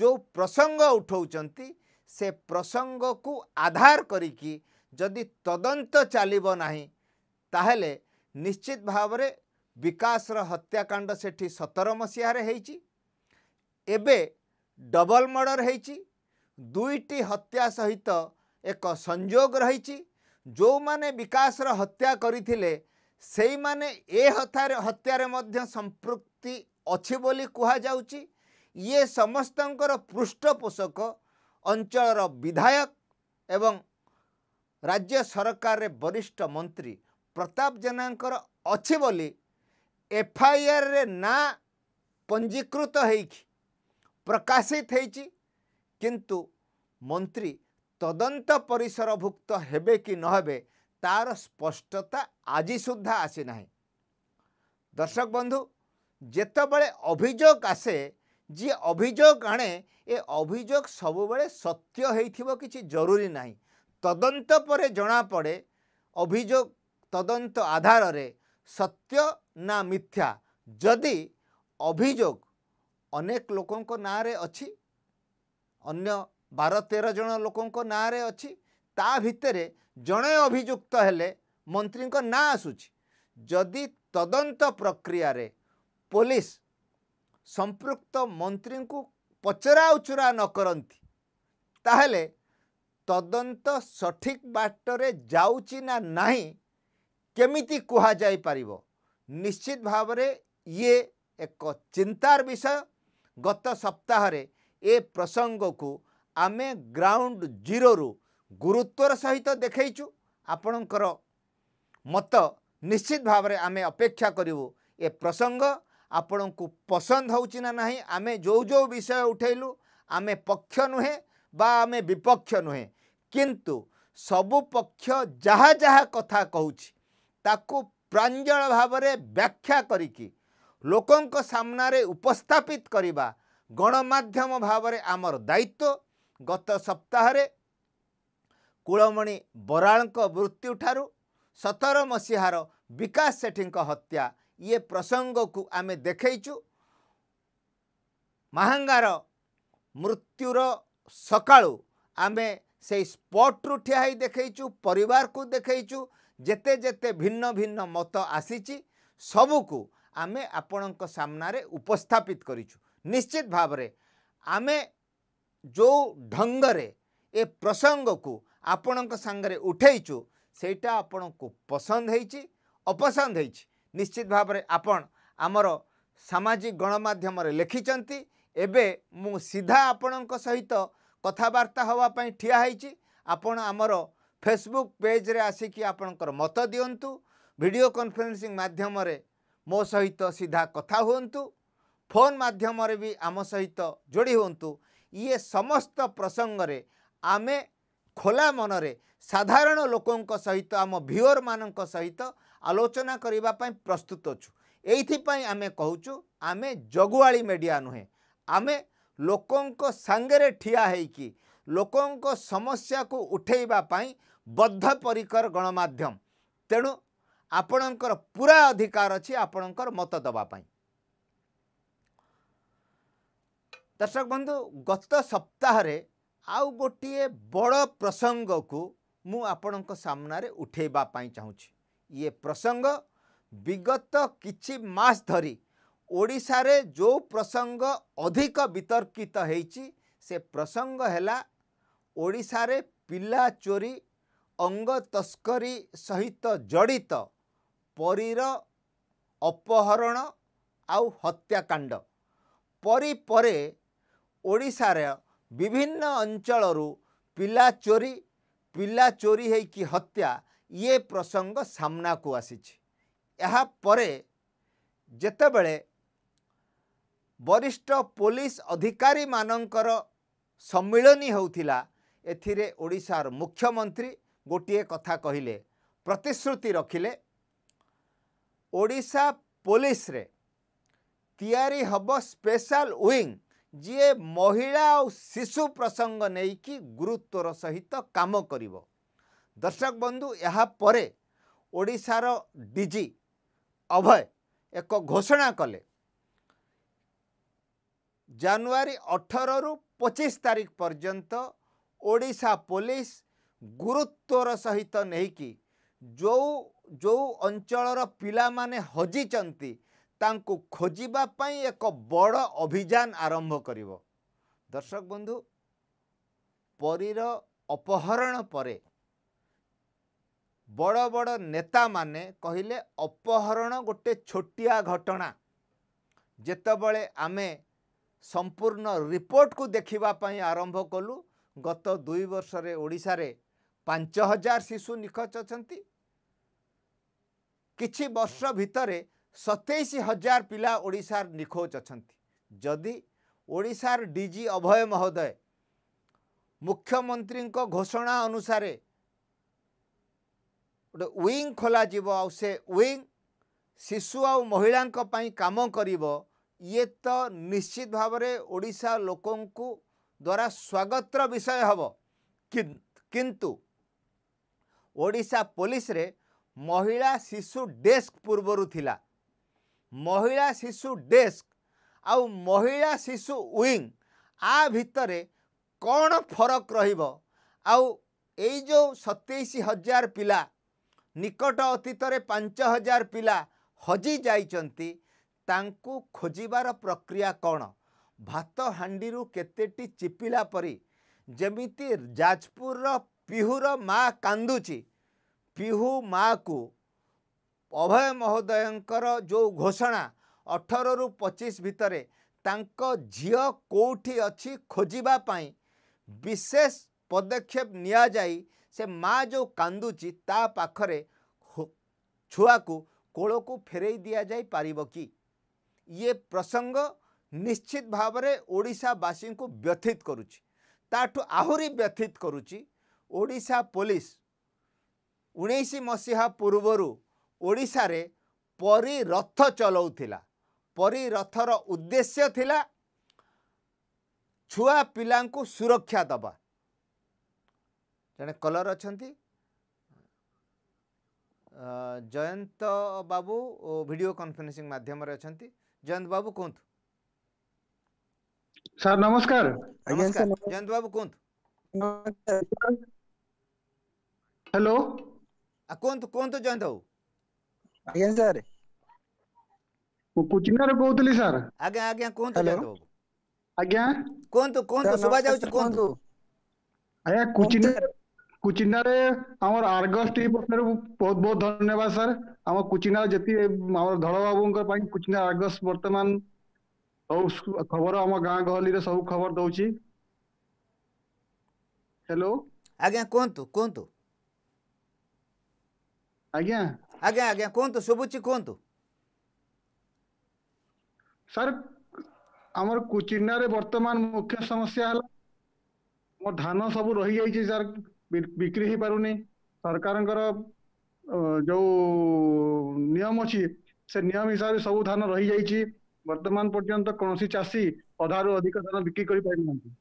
ଯେଉଁ ପ୍ରସଙ୍ଗ ଉଠାଉଛନ୍ତି ସେ ପ୍ରସଙ୍ଗକୁ ଆଧାର କରିକି ଯଦି ତଦନ୍ତ ଚାଲିବ ନାହିଁ ତାହେଲେ ନିଶ୍ଚିତ ଭାବରେ ବିକାଶର ହତ୍ୟାକାଣ୍ଡ ସେଠି ସତର ମସିହାରେ ହେଇଛି ଏବେ ଡବଲ ମର୍ଡ଼ର ହେଇଛି ଦୁଇଟି ହତ୍ୟା ସହିତ ଏକ ସଂଯୋଗ ରହିଛି ଯେଉଁମାନେ ବିକାଶର ହତ୍ୟା କରିଥିଲେ ସେଇମାନେ ଏ ହତାରେ ହତ୍ୟାରେ ମଧ୍ୟ ସମ୍ପୃକ୍ତି ଅଛି ବୋଲି କୁହାଯାଉଛି ଇଏ ସମସ୍ତଙ୍କର ପୃଷ୍ଠପୋଷକ ଅଞ୍ଚଳର ବିଧାୟକ ଏବଂ ରାଜ୍ୟ ସରକାରରେ ବରିଷ୍ଠ ମନ୍ତ୍ରୀ ପ୍ରତାପ ଜେନାଙ୍କର ଅଛି ବୋଲି ଏଫ୍ଆଇଆର୍ରେ ନାଁ ପଞ୍ଜୀକୃତ ହେଇକି ପ୍ରକାଶିତ ହେଇଛି କିନ୍ତୁ ମନ୍ତ୍ରୀ ତଦନ୍ତ ପରିସରଭୁକ୍ତ ହେବେ କି ନ ହେବେ ତା'ର ସ୍ପଷ୍ଟତା ଆଜି ସୁଦ୍ଧା ଆସିନାହିଁ ଦର୍ଶକ ବନ୍ଧୁ ଯେତେବେଳେ ଅଭିଯୋଗ ଆସେ ଯିଏ ଅଭିଯୋଗ ଆଣେ ଏ ଅଭିଯୋଗ ସବୁବେଳେ ସତ୍ୟ ହେଇଥିବ କିଛି ଜରୁରୀ ନାହିଁ ତଦନ୍ତ ପରେ ଜଣାପଡ଼େ ଅଭିଯୋଗ ତଦନ୍ତ ଆଧାରରେ ସତ୍ୟ ନା ମିଥ୍ୟା ଯଦି ଅଭିଯୋଗ ଅନେକ ଲୋକଙ୍କ ନାଁରେ ଅଛି ଅନ୍ୟ ବାର ତେର ଜଣ ଲୋକଙ୍କ ନାଁରେ ଅଛି ତା ଭିତରେ ଜଣେ ଅଭିଯୁକ୍ତ ହେଲେ ମନ୍ତ୍ରୀଙ୍କ ନାଁ ଆସୁଛି ଯଦି ତଦନ୍ତ ପ୍ରକ୍ରିୟାରେ ପୋଲିସ ସମ୍ପୃକ୍ତ ମନ୍ତ୍ରୀଙ୍କୁ ପଚରାଉଚରା ନ କରନ୍ତି ତାହେଲେ ତଦନ୍ତ ସଠିକ୍ ବାଟରେ ଯାଉଛି ନା ନାହିଁ କେମିତି କୁହାଯାଇପାରିବ ନିଶ୍ଚିତ ଭାବରେ ଇଏ ଏକ ଚିନ୍ତାର ବିଷୟ ଗତ ସପ୍ତାହରେ ଏ ପ୍ରସଙ୍ଗକୁ ଆମେ ଗ୍ରାଉଣ୍ଡ ଜିରୋରୁ ଗୁରୁତ୍ୱର ସହିତ ଦେଖାଇଛୁ ଆପଣଙ୍କର ମତ ନିଶ୍ଚିତ ଭାବରେ ଆମେ ଅପେକ୍ଷା କରିବୁ ଏ ପ୍ରସଙ୍ଗ ଆପଣଙ୍କୁ ପସନ୍ଦ ହେଉଛି ନା ନାହିଁ ଆମେ ଯେଉଁ ଯେଉଁ ବିଷୟ ଉଠାଇଲୁ ଆମେ ପକ୍ଷ ନୁହେଁ ବା ଆମେ ବିପକ୍ଷ ନୁହେଁ କିନ୍ତୁ ସବୁ ପକ୍ଷ ଯାହା ଯାହା କଥା କହୁଛି ତାକୁ ପ୍ରାଞ୍ଜଳ ଭାବରେ ବ୍ୟାଖ୍ୟା କରିକି ଲୋକଙ୍କ ସାମ୍ନାରେ ଉପସ୍ଥାପିତ କରିବା ଗଣମାଧ୍ୟମ ଭାବରେ ଆମର ଦାୟିତ୍ୱ ଗତ ସପ୍ତାହରେ କୁଳମଣି ବରାଳଙ୍କ ମୃତ୍ୟୁ ଠାରୁ ସତର ମସିହାର ବିକାଶ ସେଠୀଙ୍କ ହତ୍ୟା ଇଏ ପ୍ରସଙ୍ଗକୁ ଆମେ ଦେଖେଇଛୁ ମାହାଙ୍ଗାର ମୃତ୍ୟୁର ସକାଳୁ ଆମେ ସେଇ ସ୍ପଟ୍ରୁ ଠିଆ ହୋଇ ଦେଖେଇଛୁ ପରିବାରକୁ ଦେଖେଇଛୁ ଯେତେ ଯେତେ ଭିନ୍ନ ଭିନ୍ନ ମତ ଆସିଛି ସବୁକୁ ଆମେ ଆପଣଙ୍କ ସାମ୍ନାରେ ଉପସ୍ଥାପିତ କରିଛୁ ନିଶ୍ଚିତ ଭାବରେ ଆମେ ଯେଉଁ ଢଙ୍ଗରେ ଏ ପ୍ରସଙ୍ଗକୁ ଆପଣଙ୍କ ସାଙ୍ଗରେ ଉଠେଇଛୁ ସେଇଟା ଆପଣଙ୍କୁ ପସନ୍ଦ ହେଇଛି ଅପସନ୍ଦ ହେଇଛି ନିଶ୍ଚିତ ଭାବରେ ଆପଣ ଆମର ସାମାଜିକ ଗଣମାଧ୍ୟମରେ ଲେଖିଛନ୍ତି ଏବେ ମୁଁ ସିଧା ଆପଣଙ୍କ ସହିତ କଥାବାର୍ତ୍ତା ହେବା ପାଇଁ ଠିଆ ହେଇଛି ଆପଣ ଆମର ଫେସବୁକ୍ ପେଜ୍ରେ ଆସିକି ଆପଣଙ୍କର ମତ ଦିଅନ୍ତୁ ଭିଡ଼ିଓ କନଫରେନ୍ସିଂ ମାଧ୍ୟମରେ ମୋ ସହିତ ସିଧା କଥା ହୁଅନ୍ତୁ ଫୋନ୍ ମାଧ୍ୟମରେ ବି ଆମ ସହିତ ଯୋଡ଼ି ହୁଅନ୍ତୁ ଇଏ ସମସ୍ତ ପ୍ରସଙ୍ଗରେ ଆମେ ଖୋଲା ମନରେ ସାଧାରଣ ଲୋକଙ୍କ ସହିତ ଆମ ଭିୟରମାନଙ୍କ ସହିତ ଆଲୋଚନା କରିବା ପାଇଁ ପ୍ରସ୍ତୁତ ଅଛୁ ଏଇଥିପାଇଁ ଆମେ କହୁଛୁ ଆମେ ଜଗୁଆଳି ମେଡ଼ିଆ ନୁହେଁ ଆମେ ଲୋକଙ୍କ ସାଙ୍ଗରେ ଠିଆ ହେଇକି ଲୋକଙ୍କ ସମସ୍ୟାକୁ ଉଠେଇବା ପାଇଁ ବଦ୍ଧପରିକର ଗଣମାଧ୍ୟମ ତେଣୁ ଆପଣଙ୍କର ପୁରା ଅଧିକାର ଅଛି ଆପଣଙ୍କର ମତ ଦେବା ପାଇଁ ଦର୍ଶକ ବନ୍ଧୁ ଗତ ସପ୍ତାହରେ ଆଉ ଗୋଟିଏ ବଡ଼ ପ୍ରସଙ୍ଗକୁ ମୁଁ ଆପଣଙ୍କ ସାମ୍ନାରେ ଉଠାଇବା ପାଇଁ ଚାହୁଁଛି ଇଏ ପ୍ରସଙ୍ଗ ବିଗତ କିଛି ମାସ ଧରି ଓଡ଼ିଶାରେ ଯେଉଁ ପ୍ରସଙ୍ଗ ଅଧିକ ବିତର୍କିତ ହେଇଛି ସେ ପ୍ରସଙ୍ଗ ହେଲା ଓଡ଼ିଶାରେ ପିଲା ଚୋରି ଅଙ୍ଗ ତସ୍କରୀ ସହିତ ଜଡ଼ିତ ପରୀର ଅପହରଣ ଆଉ ହତ୍ୟାକାଣ୍ଡ ପରି ପରେ ଓଡ଼ିଶାରେ ବିଭିନ୍ନ ଅଞ୍ଚଳରୁ ପିଲା ଚୋରି ପିଲା ଚୋରି ହେଇକି ହତ୍ୟା ଇଏ ପ୍ରସଙ୍ଗ ସାମ୍ନାକୁ ଆସିଛି ଏହାପରେ ଯେତେବେଳେ ବରିଷ୍ଠ ପୋଲିସ ଅଧିକାରୀମାନଙ୍କର ସମ୍ମିଳନୀ ହେଉଥିଲା ଏଥିରେ ଓଡ଼ିଶାର ମୁଖ୍ୟମନ୍ତ୍ରୀ ଗୋଟିଏ କଥା କହିଲେ ପ୍ରତିଶ୍ରୁତି ରଖିଲେ ଓଡ଼ିଶା ପୋଲିସରେ ତିଆରି ହେବ ସ୍ପେଶାଲ ୱିଙ୍ଗ ଯିଏ ମହିଳା ଆଉ ଶିଶୁ ପ୍ରସଙ୍ଗ ନେଇକି ଗୁରୁତ୍ୱର ସହିତ କାମ କରିବ ଦର୍ଶକ ବନ୍ଧୁ ଏହାପରେ ଓଡ଼ିଶାର ଡିଜି ଅଭୟ ଏକ ଘୋଷଣା କଲେ ଜାନୁଆରୀ ଅଠରରୁ ପଚିଶ ତାରିଖ ପର୍ଯ୍ୟନ୍ତ ଓଡ଼ିଶା ପୋଲିସ ଗୁରୁତ୍ୱର ସହିତ ନେଇକି ଯେଉଁ ଯେଉଁ ଅଞ୍ଚଳର ପିଲାମାନେ ହଜିଛନ୍ତି ତାଙ୍କୁ ଖୋଜିବା ପାଇଁ ଏକ ବଡ଼ ଅଭିଯାନ ଆରମ୍ଭ କରିବ ଦର୍ଶକ ବନ୍ଧୁ ପରୀର ଅପହରଣ ପରେ ବଡ଼ ବଡ଼ ନେତାମାନେ କହିଲେ ଅପହରଣ ଗୋଟେ ଛୋଟିଆ ଘଟଣା ଯେତେବେଳେ ଆମେ ସମ୍ପୂର୍ଣ୍ଣ ରିପୋର୍ଟକୁ ଦେଖିବା ପାଇଁ ଆରମ୍ଭ କଲୁ ଗତ ଦୁଇ ବର୍ଷରେ ଓଡ଼ିଶାରେ ପାଞ୍ଚ ହଜାର ଶିଶୁ ନିଖୋଜ ଅଛନ୍ତି କିଛି ବର୍ଷ ଭିତରେ ସତେଇଶ ହଜାର ପିଲା ଓଡ଼ିଶାର ନିଖୋଜ ଅଛନ୍ତି ଯଦି ଓଡ଼ିଶାର ଡି ଜି ଅଭୟ ମହୋଦୟ ମୁଖ୍ୟମନ୍ତ୍ରୀଙ୍କ ଘୋଷଣା ଅନୁସାରେ ଗୋଟେ ୱିଙ୍ଗ ଖୋଲାଯିବ ଆଉ ସେ ୱିଙ୍ଗ ଶିଶୁ ଆଉ ମହିଳାଙ୍କ ପାଇଁ କାମ କରିବ ଇଏ ତ ନିଶ୍ଚିତ ଭାବରେ ଓଡ଼ିଶା ଲୋକଙ୍କୁ ଦ୍ୱାରା ସ୍ୱାଗତର ବିଷୟ ହେବ କିନ୍ତୁ ଓଡ଼ିଶା ପୋଲିସରେ ମହିଳା ଶିଶୁ ଡେସ୍କ ପୂର୍ବରୁ ଥିଲା ମହିଳା ଶିଶୁ ଡେସ୍କ ଆଉ ମହିଳା ଶିଶୁ ୱିଙ୍ଗ ଆ ଭିତରେ କ'ଣ ଫରକ ରହିବ ଆଉ ଏଇ ଯେଉଁ ସତେଇଶ ହଜାର ପିଲା ନିକଟ ଅତୀତରେ ପାଞ୍ଚ ହଜାର ପିଲା ହଜି ଯାଇଛନ୍ତି ତାଙ୍କୁ ଖୋଜିବାର ପ୍ରକ୍ରିୟା କ'ଣ ଭାତ ହାଣ୍ଡିରୁ କେତେଟି ଚିପିଲା ପରି ଯେମିତି ଯାଜପୁରର ପିହୁର ମା' କାନ୍ଦୁଛି ପିହୁ ମା'କୁ ଅଭୟ ମହୋଦୟଙ୍କର ଯେଉଁ ଘୋଷଣା ଅଠରରୁ ପଚିଶ ଭିତରେ ତାଙ୍କ ଝିଅ କେଉଁଠି ଅଛି ଖୋଜିବା ପାଇଁ ବିଶେଷ ପଦକ୍ଷେପ ନିଆଯାଇ ସେ ମାଆ ଯେଉଁ କାନ୍ଦୁଛି ତା ପାଖରେ ଛୁଆକୁ କୋଳକୁ ଫେରେଇ ଦିଆଯାଇପାରିବ କି ଇଏ ପ୍ରସଙ୍ଗ ନିଶ୍ଚିତ ଭାବରେ ଓଡ଼ିଶାବାସୀଙ୍କୁ ବ୍ୟଥିତ କରୁଛି ତାଠୁ ଆହୁରି ବ୍ୟଥିତ କରୁଛି ଓଡ଼ିଶା ପୋଲିସ ଉଣେଇଶ ମସିହା ପୂର୍ବରୁ ଓଡ଼ିଶାରେ ପରି ରଥ ଚଲାଉଥିଲା ରଥର ଉଦ୍ଦେଶ୍ୟ ଥିଲା ଛୁଆ ପିଲାଙ୍କୁ ସୁରକ୍ଷା ଦେବା ଜଣେ କଲର୍ ଅଛନ୍ତି ଜୟନ୍ତ ବାବୁ ଓ ଭିଡ଼ିଓ କନଫରେନ୍ସିଂ ମାଧ୍ୟମରେ ଅଛନ୍ତି ଜୟନ୍ତ ବାବୁ କୁହନ୍ତୁ ସାର୍ ନମସ୍କାର ଜୟନ୍ତ ବାବୁ କୁହନ୍ତୁ ହ୍ୟାଲୋ କୁହନ୍ତୁ କୁହନ୍ତୁ ଜୟନ୍ତ ବାବୁ ଆଜ୍ଞା ସାର୍ ମୁଁ ପୁଚିନାରୁ କହୁଥିଲି ସାର୍ ଆଜ୍ଞା ଆଜ୍ଞା କୁହନ୍ତୁ ଯାଦବ ଆଜ୍ଞା କୁହନ୍ତୁ କୁହନ୍ତୁ ଶୁଭା ଯାଉଛି କୁହନ୍ତୁ ଆଜ୍ଞା କୁଚିନା କୁଚିନାରେ ଆମର ଆର୍ଗସ୍ ଟିଭି ପକ୍ଷରୁ ବହୁତ ବହୁତ ଧନ୍ୟବାଦ ସାର୍ ଆମ କୁଚିନାର ଯେତିକି ଆମର ଧଳବାବୁଙ୍କ ପାଇଁ କୁଚିନା ଆର୍ଗସ୍ ବର୍ତ୍ତମାନ ସବୁ ଖବର ଆମ ଗାଁ ଗହଳିରେ ସବୁ ଖବର ଦଉଛି ହ୍ୟାଲୋ ଆଜ୍ଞା କୁହନ୍ତୁ କୁହନ୍ତୁ ଆଜ୍ଞା ଆଜ୍ଞା ଆଜ୍ଞା କୁହନ୍ତୁ ଶୁଭୁଛି କୁହନ୍ତୁ ସାର୍ ଆମର କୁଚିଣ୍ଡାରେ ବର୍ତ୍ତମାନ ମୁଖ୍ୟ ସମସ୍ୟା ହେଲା ମୋ ଧାନ ସବୁ ରହିଯାଇଛି ସାର୍ ବିକ୍ରି ହେଇପାରୁନି ସରକାରଙ୍କର ଯୋଉ ନିୟମ ଅଛି ସେ ନିୟମ ହିସାବରେ ସବୁ ଧାନ ରହିଯାଇଛି ବର୍ତ୍ତମାନ ପର୍ଯ୍ୟନ୍ତ କୌଣସି ଚାଷୀ ଅଧାରୁ ଅଧିକ ଧାନ ବିକ୍ରି କରିପାରିନାହାନ୍ତି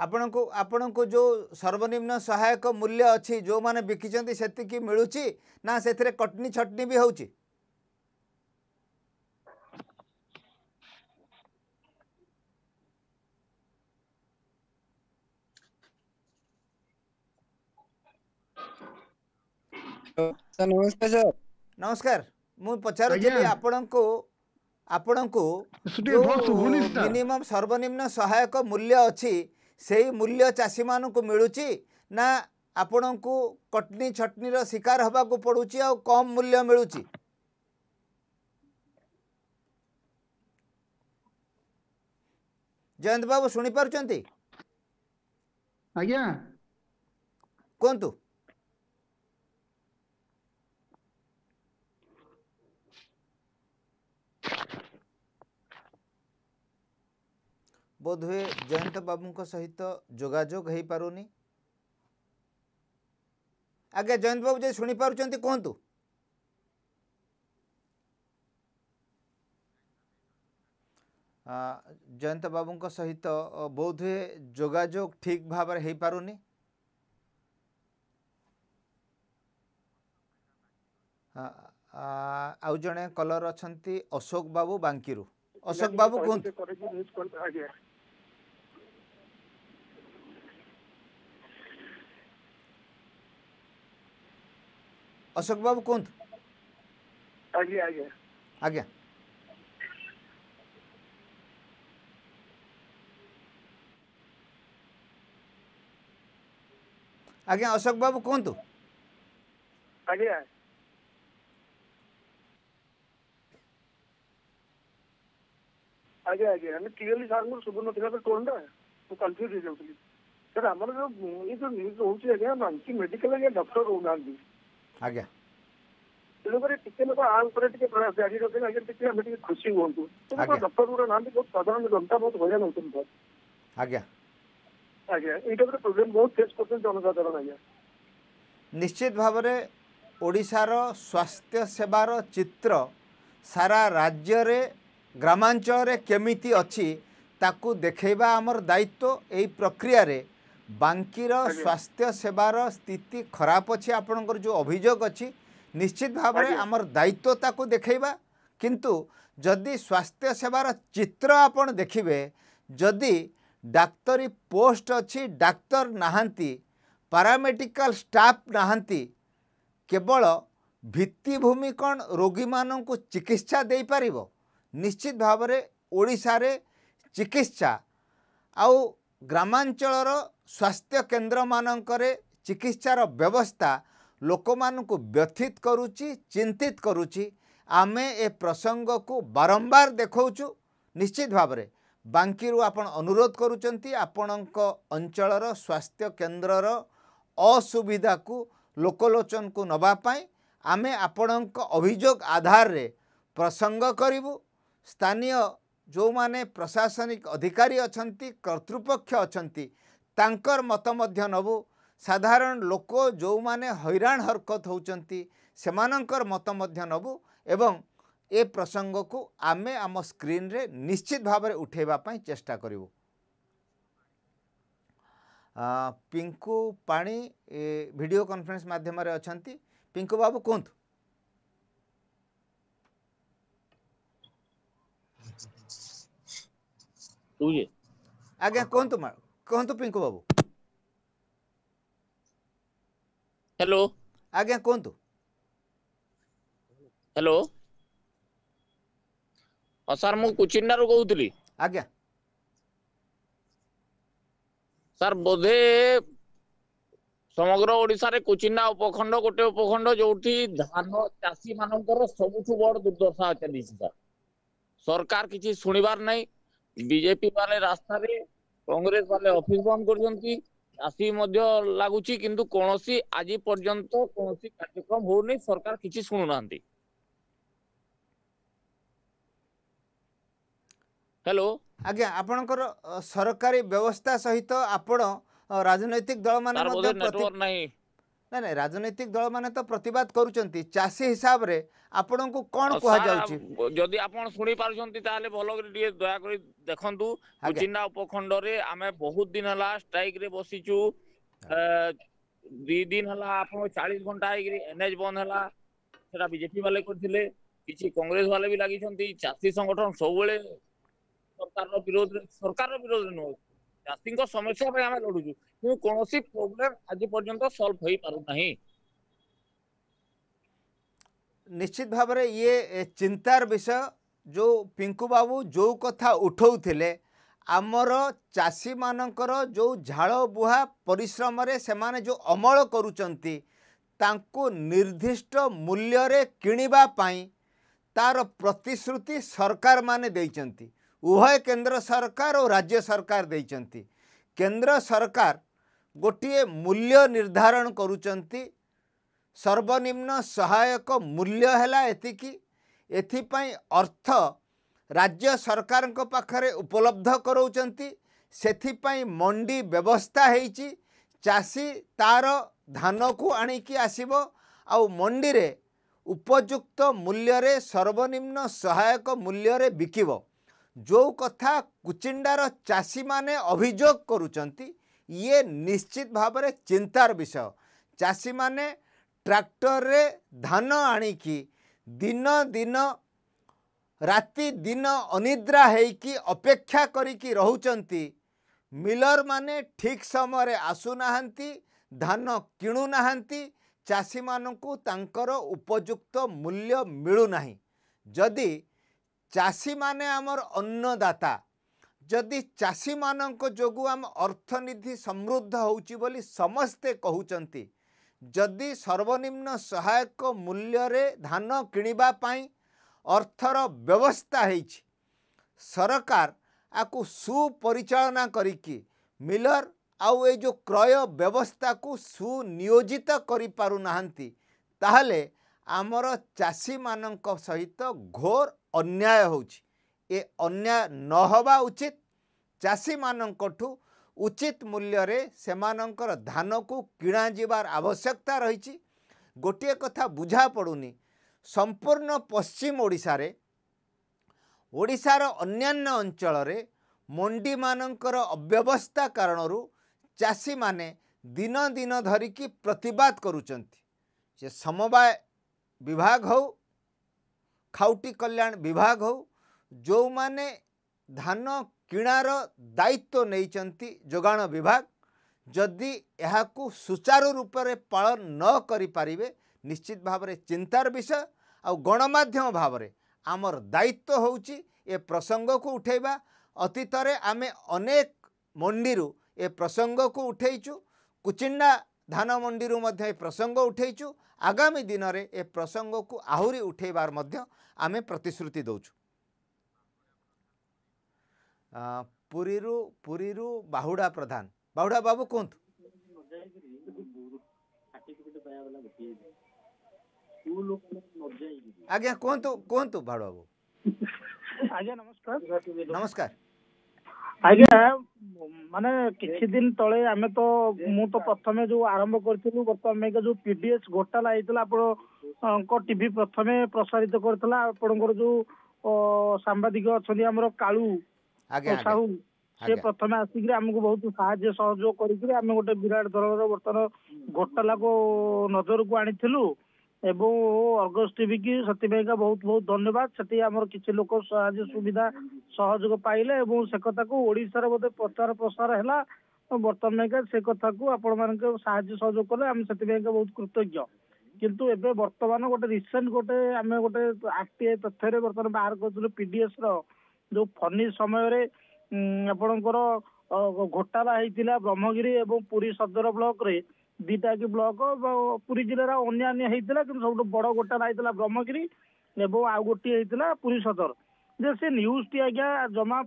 ଆପଣଙ୍କୁ ଆପଣଙ୍କୁ ଯେଉଁ ସର୍ବନିମ୍ନ ସହାୟକ ମୂଲ୍ୟ ଅଛି ଯେଉଁମାନେ ବିକିଛନ୍ତି ସେତିକି ମିଳୁଛି ନା ସେଥିରେ କଟନି ଛଟନି ବି ହେଉଛି ନମସ୍କାର ମୁଁ ପଚାରୁଛି ଆପଣଙ୍କୁ ଆପଣଙ୍କୁ ମିନିମମ ସର୍ବନିମ୍ନ ସହାୟକ ମୂଲ୍ୟ ଅଛି से मूल्य चाषी मान मिलू ना आपण को कटनी छटनी शिकार हवा को पड़ू आ कम मूल्य मिलू जयंत बाबू शुणी कहतु बोध हुए जयंत बाबू सहित जोजोग हो पार आज्ञा जयंत बाबू जी शुणी पार्टी कहतु जयंत बाबू सहित बोध हुए जोजोग ठीक भाव हो पार आउ जड़े कलर अच्छा अशोक बाबू बांकी अशोक बाबू कहते ଅଶୋକ ବାବୁ କୁହନ୍ତୁ ଆଜ୍ଞା ଆଜ୍ଞା ଆଜ୍ଞା ଆଜ୍ଞା ଅଶୋକ ବାବୁ କୁହନ୍ତୁ ଆଜ୍ଞା ଆଜ୍ଞା ଆଜ୍ଞା ଆମେ କ୍ଲିୟରଲି ସାର୍ଙ୍କର ଶୁଭୁନଥିଲା ତ ଟୋନ୍ଟା ମୁଁ କନଫ୍ୟୁଜ୍ ହେଇଯାଉଥିଲି ସାର୍ ଆମର ଯୋଉ ଏଇ ଯୋଉ ନ୍ୟୁଜ୍ ରହୁଛି ଆଜ୍ଞା ମାନସି ମେଡିକାଲ ଆଜ୍ଞା ଡକ୍ଟର ରହୁନାହାନ୍ତି ଆଜ୍ଞା ତେଣୁକରି ଟିକେ ଲୋକ ଆ ଉପରେ ଟିକେ ପ୍ରୟାସ ଜାରି ରଖିଲେ ଆଜ୍ଞା ଟିକେ ଆମେ ଟିକେ ଖୁସି ହୁଅନ୍ତୁ ତେଣୁ ଡକ୍ଟର ଗୁଡ଼ା ନାହାନ୍ତି ବହୁତ ସାଧାରଣ ଜନତା ବହୁତ ହଇରାଣ ହେଉଛନ୍ତି ସାର୍ ଆଜ୍ଞା ଆଜ୍ଞା ଏଇଟା ଗୋଟେ ପ୍ରୋବ୍ଲେମ୍ ବହୁତ ଫେସ୍ କରୁଛନ୍ତି ଜନସାଧାରଣ ଆଜ୍ଞା ନିଶ୍ଚିତ ଭାବରେ ଓଡ଼ିଶାର ସ୍ୱାସ୍ଥ୍ୟ ସେବାର ଚିତ୍ର ସାରା ରାଜ୍ୟରେ ଗ୍ରାମାଞ୍ଚଳରେ କେମିତି ଅଛି ତାକୁ ଦେଖେଇବା ଆମର ଦାୟିତ୍ୱ ଏହି ପ୍ରକ୍ରିୟାରେ ବାଙ୍କିର ସ୍ୱାସ୍ଥ୍ୟ ସେବାର ସ୍ଥିତି ଖରାପ ଅଛି ଆପଣଙ୍କର ଯେଉଁ ଅଭିଯୋଗ ଅଛି ନିଶ୍ଚିତ ଭାବରେ ଆମର ଦାୟିତ୍ୱ ତାକୁ ଦେଖାଇବା କିନ୍ତୁ ଯଦି ସ୍ୱାସ୍ଥ୍ୟ ସେବାର ଚିତ୍ର ଆପଣ ଦେଖିବେ ଯଦି ଡାକ୍ତରୀ ପୋଷ୍ଟ ଅଛି ଡାକ୍ତର ନାହାନ୍ତି ପାରାମେଡ଼ିକାଲ ଷ୍ଟାଫ୍ ନାହାନ୍ତି କେବଳ ଭିତ୍ତିଭୂମି କ'ଣ ରୋଗୀମାନଙ୍କୁ ଚିକିତ୍ସା ଦେଇପାରିବ ନିଶ୍ଚିତ ଭାବରେ ଓଡ଼ିଶାରେ ଚିକିତ୍ସା ଆଉ ଗ୍ରାମାଞ୍ଚଳର ସ୍ୱାସ୍ଥ୍ୟ କେନ୍ଦ୍ରମାନଙ୍କରେ ଚିକିତ୍ସାର ବ୍ୟବସ୍ଥା ଲୋକମାନଙ୍କୁ ବ୍ୟଥିତ କରୁଛି ଚିନ୍ତିତ କରୁଛି ଆମେ ଏ ପ୍ରସଙ୍ଗକୁ ବାରମ୍ବାର ଦେଖାଉଛୁ ନିଶ୍ଚିତ ଭାବରେ ବାଙ୍କିରୁ ଆପଣ ଅନୁରୋଧ କରୁଛନ୍ତି ଆପଣଙ୍କ ଅଞ୍ଚଳର ସ୍ୱାସ୍ଥ୍ୟ କେନ୍ଦ୍ରର ଅସୁବିଧାକୁ ଲୋକଲୋଚନକୁ ନେବା ପାଇଁ ଆମେ ଆପଣଙ୍କ ଅଭିଯୋଗ ଆଧାରରେ ପ୍ରସଙ୍ଗ କରିବୁ ସ୍ଥାନୀୟ ଯେଉଁମାନେ ପ୍ରଶାସନିକ ଅଧିକାରୀ ଅଛନ୍ତି କର୍ତ୍ତୃପକ୍ଷ ଅଛନ୍ତି ତାଙ୍କର ମତ ମଧ୍ୟ ନେବୁ ସାଧାରଣ ଲୋକ ଯେଉଁମାନେ ହଇରାଣ ହରକତ ହେଉଛନ୍ତି ସେମାନଙ୍କର ମତ ମଧ୍ୟ ନେବୁ ଏବଂ ଏ ପ୍ରସଙ୍ଗକୁ ଆମେ ଆମ ସ୍କ୍ରିନ୍ରେ ନିଶ୍ଚିତ ଭାବରେ ଉଠାଇବା ପାଇଁ ଚେଷ୍ଟା କରିବୁ ପିଙ୍କୁ ପାଣି ଭିଡ଼ିଓ କନଫରେନ୍ସ ମାଧ୍ୟମରେ ଅଛନ୍ତି ପିଙ୍କୁ ବାବୁ କୁହନ୍ତୁ ଆଜ୍ଞା କୁହନ୍ତୁ ମ୍ୟାଡ଼ାମ୍ कहंतु पिंकु बाबू हेलो आ गया कहंतु हेलो ओ हाँ सर मु कुचिंडारो कहउतली आ गया सर बोधे समग्र ओडिसा रे कुचिंडा उपखंड गोटे उपखंड जोठी धान चासी मानकर सबुठ बड़ दुर्दशा चली सर सरकार किछि सुनिबार नै बीजेपी वाले रास्ता रे কংগ্রেস ପାଲେ ଅଫିସ ବନ୍ଦ କରୁଛନ୍ତି ଆସି ମଧ୍ୟ ଲାଗୁଛି କିନ୍ତୁ କୌଣସି ଆଜି ପର୍ଯ୍ୟନ୍ତ କୌଣସି କାର୍ଯ୍ୟକ୍ରମ ହଉନି ସରକାର କିଛି ଶୁଣୁନାହାନ୍ତି ହ୍ୟାଲୋ ଆଜ୍ଞା ଆପଣଙ୍କର ସରକାରୀ ବ୍ୟବସ୍ଥା ସହିତ ଆପଣ ରାଜନୈତିକ ଦଳମାନେ ମଧ୍ୟ ନାହିଁ ନାଇଁ ନାଇଁ ରାଜନୈତିକ ଦଳମାନେ ତ ପ୍ରତିବାଦ କରୁଛନ୍ତି ଚାଷୀ ହିସାବରେ ଆପଣଙ୍କୁ କ'ଣ କୁହାଯାଉଛି ଯଦି ଆପଣ ଶୁଣି ପାରୁଛନ୍ତି ତାହେଲେ ଭଲ କରି ଟିକେ ଦୟାକରି ଦେଖନ୍ତୁ ଚିନା ଉପଖଣ୍ଡରେ ଆମେ ବହୁତ ଦିନ ହେଲା ଷ୍ଟ୍ରାଇକରେ ବସିଛୁ ଦି ଦିନ ହେଲା ଆପଣ ଚାଳିଶ ଘଣ୍ଟା ହେଇକିରି ଏନ୍ଏଚ୍ ବନ୍ଦ ହେଲା ସେଟା ବିଜେପି ବାଲେ କରିଥିଲେ କିଛି କଂଗ୍ରେସ ବାଲେ ବି ଲାଗିଛନ୍ତି ଚାଷୀ ସଂଗଠନ ସବୁବେଳେ ସରକାରର ବିରୋଧରେ ସରକାରର ବିରୋଧରେ ନୁହଁ ଚାଷୀଙ୍କ ସମସ୍ୟା ପାଇଁ ଆମେ ଲଢୁଛୁ କିନ୍ତୁ କୌଣସି ପ୍ରୋବ୍ଲେମ ଆଜି ପର୍ଯ୍ୟନ୍ତ ସଲ୍ଭ ହୋଇପାରୁନାହିଁ ନିଶ୍ଚିତ ଭାବରେ ଇଏ ଚିନ୍ତାର ବିଷୟ ଯେଉଁ ପିଙ୍କୁ ବାବୁ ଯେଉଁ କଥା ଉଠାଉଥିଲେ ଆମର ଚାଷୀମାନଙ୍କର ଯେଉଁ ଝାଳ ବୁହା ପରିଶ୍ରମରେ ସେମାନେ ଯେଉଁ ଅମଳ କରୁଛନ୍ତି ତାଙ୍କୁ ନିର୍ଦ୍ଦିଷ୍ଟ ମୂଲ୍ୟରେ କିଣିବା ପାଇଁ ତାର ପ୍ରତିଶ୍ରୁତି ସରକାରମାନେ ଦେଇଛନ୍ତି ଉଭୟ କେନ୍ଦ୍ର ସରକାର ଓ ରାଜ୍ୟ ସରକାର ଦେଇଛନ୍ତି କେନ୍ଦ୍ର ସରକାର ଗୋଟିଏ ମୂଲ୍ୟ ନିର୍ଦ୍ଧାରଣ କରୁଛନ୍ତି ସର୍ବନିମ୍ନ ସହାୟକ ମୂଲ୍ୟ ହେଲା ଏତିକି ଏଥିପାଇଁ ଅର୍ଥ ରାଜ୍ୟ ସରକାରଙ୍କ ପାଖରେ ଉପଲବ୍ଧ କରାଉଛନ୍ତି ସେଥିପାଇଁ ମଣ୍ଡି ବ୍ୟବସ୍ଥା ହେଇଛି ଚାଷୀ ତା'ର ଧାନକୁ ଆଣିକି ଆସିବ ଆଉ ମଣ୍ଡିରେ ଉପଯୁକ୍ତ ମୂଲ୍ୟରେ ସର୍ବନିମ୍ନ ସହାୟକ ମୂଲ୍ୟରେ ବିକିବ ଯେଉଁ କଥା କୁଚିଣ୍ଡାର ଚାଷୀମାନେ ଅଭିଯୋଗ କରୁଛନ୍ତି ଇଏ ନିଶ୍ଚିତ ଭାବରେ ଚିନ୍ତାର ବିଷୟ ଚାଷୀମାନେ ଟ୍ରାକ୍ଟରରେ ଧାନ ଆଣିକି ଦିନ ଦିନ ରାତି ଦିନ ଅନିଦ୍ରା ହେଇକି ଅପେକ୍ଷା କରିକି ରହୁଛନ୍ତି ମିଲରମାନେ ଠିକ୍ ସମୟରେ ଆସୁନାହାନ୍ତି ଧାନ କିଣୁନାହାନ୍ତି ଚାଷୀମାନଙ୍କୁ ତାଙ୍କର ଉପଯୁକ୍ତ ମୂଲ୍ୟ ମିଳୁନାହିଁ ଯଦି ଚାଷୀମାନେ ଆମର ଅନ୍ନଦାତା ଯଦି ଚାଷୀମାନଙ୍କ ଯୋଗୁଁ ଆମ ଅର୍ଥନୀତି ସମୃଦ୍ଧ ହେଉଛି ବୋଲି ସମସ୍ତେ କହୁଛନ୍ତି ଯଦି ସର୍ବନିମ୍ନ ସହାୟକ ମୂଲ୍ୟରେ ଧାନ କିଣିବା ପାଇଁ ଅର୍ଥର ବ୍ୟବସ୍ଥା ହେଇଛି ସରକାର ଆକୁ ସୁପରିଚାଳନା କରିକି ମିଲର ଆଉ ଏଇ ଯେଉଁ କ୍ରୟ ବ୍ୟବସ୍ଥାକୁ ସୁନିୟୋଜିତ କରିପାରୁନାହାନ୍ତି ତାହେଲେ ଆମର ଚାଷୀମାନଙ୍କ ସହିତ ଘୋର ଅନ୍ୟାୟ ହେଉଛି ଏ ଅନ୍ୟାୟ ନ ହେବା ଉଚିତ ଚାଷୀମାନଙ୍କଠୁ ଉଚିତ ମୂଲ୍ୟରେ ସେମାନଙ୍କର ଧାନକୁ କିଣାଯିବାର ଆବଶ୍ୟକତା ରହିଛି ଗୋଟିଏ କଥା ବୁଝାପଡ଼ୁନି ସମ୍ପୂର୍ଣ୍ଣ ପଶ୍ଚିମ ଓଡ଼ିଶାରେ ଓଡ଼ିଶାର ଅନ୍ୟାନ୍ୟ ଅଞ୍ଚଳରେ ମଣ୍ଡିମାନଙ୍କର ଅବ୍ୟବସ୍ଥା କାରଣରୁ ଚାଷୀମାନେ ଦିନ ଦିନ ଧରିକି ପ୍ରତିବାଦ କରୁଛନ୍ତି ସେ ସମବାୟ ବିଭାଗ ହେଉ ଖାଉଟି କଲ୍ୟାଣ ବିଭାଗ ହେଉ ଯେଉଁମାନେ ଧାନ କିଣାର ଦାୟିତ୍ୱ ନେଇଛନ୍ତି ଯୋଗାଣ ବିଭାଗ ଯଦି ଏହାକୁ ସୁଚାରୁ ରୂପରେ ପାଳନ ନ କରିପାରିବେ ନିଶ୍ଚିତ ଭାବରେ ଚିନ୍ତାର ବିଷୟ ଆଉ ଗଣମାଧ୍ୟମ ଭାବରେ ଆମର ଦାୟିତ୍ୱ ହେଉଛି ଏ ପ୍ରସଙ୍ଗକୁ ଉଠାଇବା ଅତୀତରେ ଆମେ ଅନେକ ମଣ୍ଡିରୁ ଏ ପ୍ରସଙ୍ଗକୁ ଉଠାଇଛୁ କୁଚିଣ୍ଡା ଧାନମଣ୍ଡିରୁ ମଧ୍ୟ ଏ ପ୍ରସଙ୍ଗ ଉଠାଇଛୁ ଆଗାମୀ ଦିନରେ ଏ ପ୍ରସଙ୍ଗକୁ ଆହୁରି ଉଠାଇବାର ମଧ୍ୟ ଆମେ ପ୍ରତିଶ୍ରୁତି ଦେଉଛୁ ପୁରୀରୁ ପୁରୀରୁ ବାହୁଡ଼ା ପ୍ରଧାନ ବାହୁଡ଼ା ବାବୁ କୁହନ୍ତୁ ଆଜ୍ଞା କୁହନ୍ତୁ କୁହନ୍ତୁ ବାହୁଡ଼ ବାବୁ ଆଜ୍ଞା ନମସ୍କାର ନମସ୍କାର ଆଜ୍ଞା ମାନେ କିଛି ଦିନ ତଳେ ଆମେ ତ ମୁଁ ତ ପ୍ରଥମେ ଯୋଉ ଆରମ୍ଭ କରିଥିଲୁ ବର୍ତ୍ତମାନ ପାଇଁକା ଯୋଉ ପିଡିଏସ୍ ଘୋଟାଲା ହେଇଥିଲା ଆପଣଙ୍କ ଟିଭି ପ୍ରଥମେ ପ୍ରସାରିତ କରିଥିଲା ଆପଣଙ୍କର ଯୋଉ ସାମ୍ବାଦିକ ଅଛନ୍ତି ଆମର କାଳୁ ସାହୁ ସେ ପ୍ରଥମେ ଆସିକିରି ଆମକୁ ବହୁତ ସାହାଯ୍ୟ ସହଯୋଗ କରିକିରି ଆମେ ଗୋଟେ ବିରାଟ ଧରଣର ବର୍ତ୍ତମାନ ଘୋଟାଲାକୁ ନଜରକୁ ଆଣିଥିଲୁ ଏବଂ ଅର୍ଗସ୍ ଟିଭିକି ସେଥିପାଇଁକା ବହୁତ ବହୁତ ଧନ୍ୟବାଦ ସେଠି ଆମର କିଛି ଲୋକ ସାହାଯ୍ୟ ସୁବିଧା ସହଯୋଗ ପାଇଲେ ଏବଂ ସେ କଥାକୁ ଓଡ଼ିଶାର ବୋଧେ ପ୍ରଚାର ପ୍ରସାର ହେଲା ବର୍ତ୍ତମାନ ବର୍ତ୍ତମାନକା ସେ କଥାକୁ ଆପଣମାନଙ୍କ ସାହାଯ୍ୟ ସହଯୋଗ କଲେ ଆମେ ସେଥିପାଇଁକା ବହୁତ କୃତଜ୍ଞ କିନ୍ତୁ ଏବେ ବର୍ତ୍ତମାନ ଗୋଟେ ରିସେଣ୍ଟ ଗୋଟେ ଆମେ ଗୋଟେ ଆର୍ ଟି ଆଇ ତଥ୍ୟରେ ବର୍ତ୍ତମାନ ବାହାର କରୁଥିଲୁ ପିଡିଏସ୍ର ଯେଉଁ ଫନି ସମୟରେ ଆପଣଙ୍କର ଘୋଟାଲା ହେଇଥିଲା ବ୍ରହ୍ମଗିରି ଏବଂ ପୁରୀ ସଦର ବ୍ଲକରେ ଦୁଇଟା କି ବ୍ଲକ ପୁରୀ ଜିଲ୍ଲାର ଅନ୍ୟାନ୍ୟ ହେଇଥିଲା କିନ୍ତୁ ସବୁଠୁ ବଡ ଗୋଟାଲା ହେଇଥିଲା ବ୍ରହ୍ମଗିରି ଏବଂ ଆଉ ଗୋଟିଏ ହେଇଥିଲା ପୁରୀ ସଦର ଯେ ସେ ନ୍ୟୁଜଟି ଆଜ୍ଞା ଜମା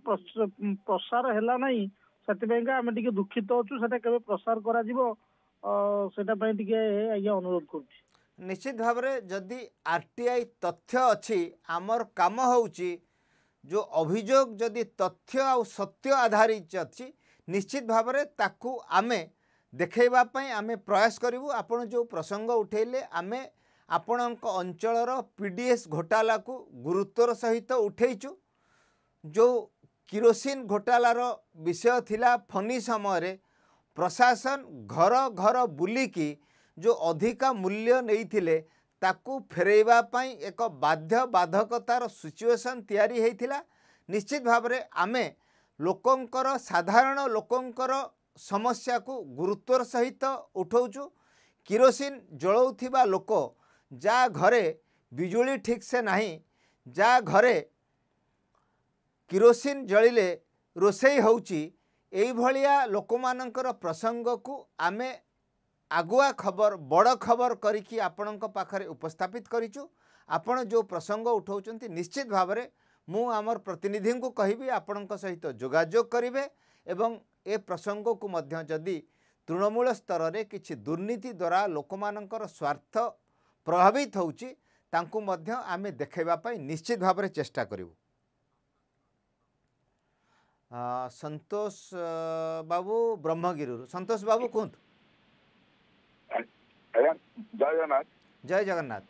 ପ୍ରସାର ହେଲା ନାହିଁ ସେଥିପାଇଁକା ଆମେ ଟିକେ ଦୁଃଖିତ ଅଛୁ ସେଟା କେବେ ପ୍ରସାର କରାଯିବ ସେଟା ପାଇଁ ଟିକେ ଆଜ୍ଞା ଅନୁରୋଧ କରୁଛି ନିଶ୍ଚିତ ଭାବରେ ଯଦି ଆର୍ଟିଆଇ ତଥ୍ୟ ଅଛି ଆମର କାମ ହେଉଛି ଯେଉଁ ଅଭିଯୋଗ ଯଦି ତଥ୍ୟ ଆଉ ସତ୍ୟ ଆଧାରିତ ଅଛି ନିଶ୍ଚିତ ଭାବରେ ତାକୁ ଆମେ ଦେଖାଇବା ପାଇଁ ଆମେ ପ୍ରୟାସ କରିବୁ ଆପଣ ଯେଉଁ ପ୍ରସଙ୍ଗ ଉଠାଇଲେ ଆମେ ଆପଣଙ୍କ ଅଞ୍ଚଳର ପି ଡି ଏସ୍ ଘୋଟାଲାକୁ ଗୁରୁତ୍ୱର ସହିତ ଉଠାଇଛୁ ଯେଉଁ କିରୋସିନ ଘୋଟାଲାର ବିଷୟ ଥିଲା ଫନି ସମୟରେ ପ୍ରଶାସନ ଘର ଘର ବୁଲିକି ଯେଉଁ ଅଧିକା ମୂଲ୍ୟ ନେଇଥିଲେ ତାକୁ ଫେରାଇବା ପାଇଁ ଏକ ବାଧ୍ୟ ବାଧକତାର ସିଚୁଏସନ୍ ତିଆରି ହୋଇଥିଲା ନିଶ୍ଚିତ ଭାବରେ ଆମେ ଲୋକଙ୍କର ସାଧାରଣ ଲୋକଙ୍କର ସମସ୍ୟାକୁ ଗୁରୁତ୍ୱର ସହିତ ଉଠାଉଛୁ କିରୋସିନ ଜଳାଉଥିବା ଲୋକ ଯାହା ଘରେ ବିଜୁଳି ଠିକ୍ସେ ନାହିଁ ଯାହା ଘରେ କିରୋସିନ ଜଳିଲେ ରୋଷେଇ ହେଉଛି ଏଇଭଳିଆ ଲୋକମାନଙ୍କର ପ୍ରସଙ୍ଗକୁ ଆମେ ଆଗୁଆ ଖବର ବଡ଼ ଖବର କରିକି ଆପଣଙ୍କ ପାଖରେ ଉପସ୍ଥାପିତ କରିଛୁ ଆପଣ ଯେଉଁ ପ୍ରସଙ୍ଗ ଉଠାଉଛନ୍ତି ନିଶ୍ଚିତ ଭାବରେ ମୁଁ ଆମର ପ୍ରତିନିଧିଙ୍କୁ କହିବି ଆପଣଙ୍କ ସହିତ ଯୋଗାଯୋଗ କରିବେ ଏବଂ ଏ ପ୍ରସଙ୍ଗକୁ ମଧ୍ୟ ଯଦି ତୃଣମୂଳ ସ୍ତରରେ କିଛି ଦୁର୍ନୀତି ଦ୍ୱାରା ଲୋକମାନଙ୍କର ସ୍ୱାର୍ଥ ପ୍ରଭାବିତ ହେଉଛି ତାଙ୍କୁ ମଧ୍ୟ ଆମେ ଦେଖାଇବା ପାଇଁ ନିଶ୍ଚିତ ଭାବରେ ଚେଷ୍ଟା କରିବୁ ସନ୍ତୋଷ ବାବୁ ବ୍ରହ୍ମଗିରିରୁ ସନ୍ତୋଷ ବାବୁ କୁହନ୍ତୁ ଜୟ ଜଗନ୍ନାଥ ଜୟ ଜଗନ୍ନାଥ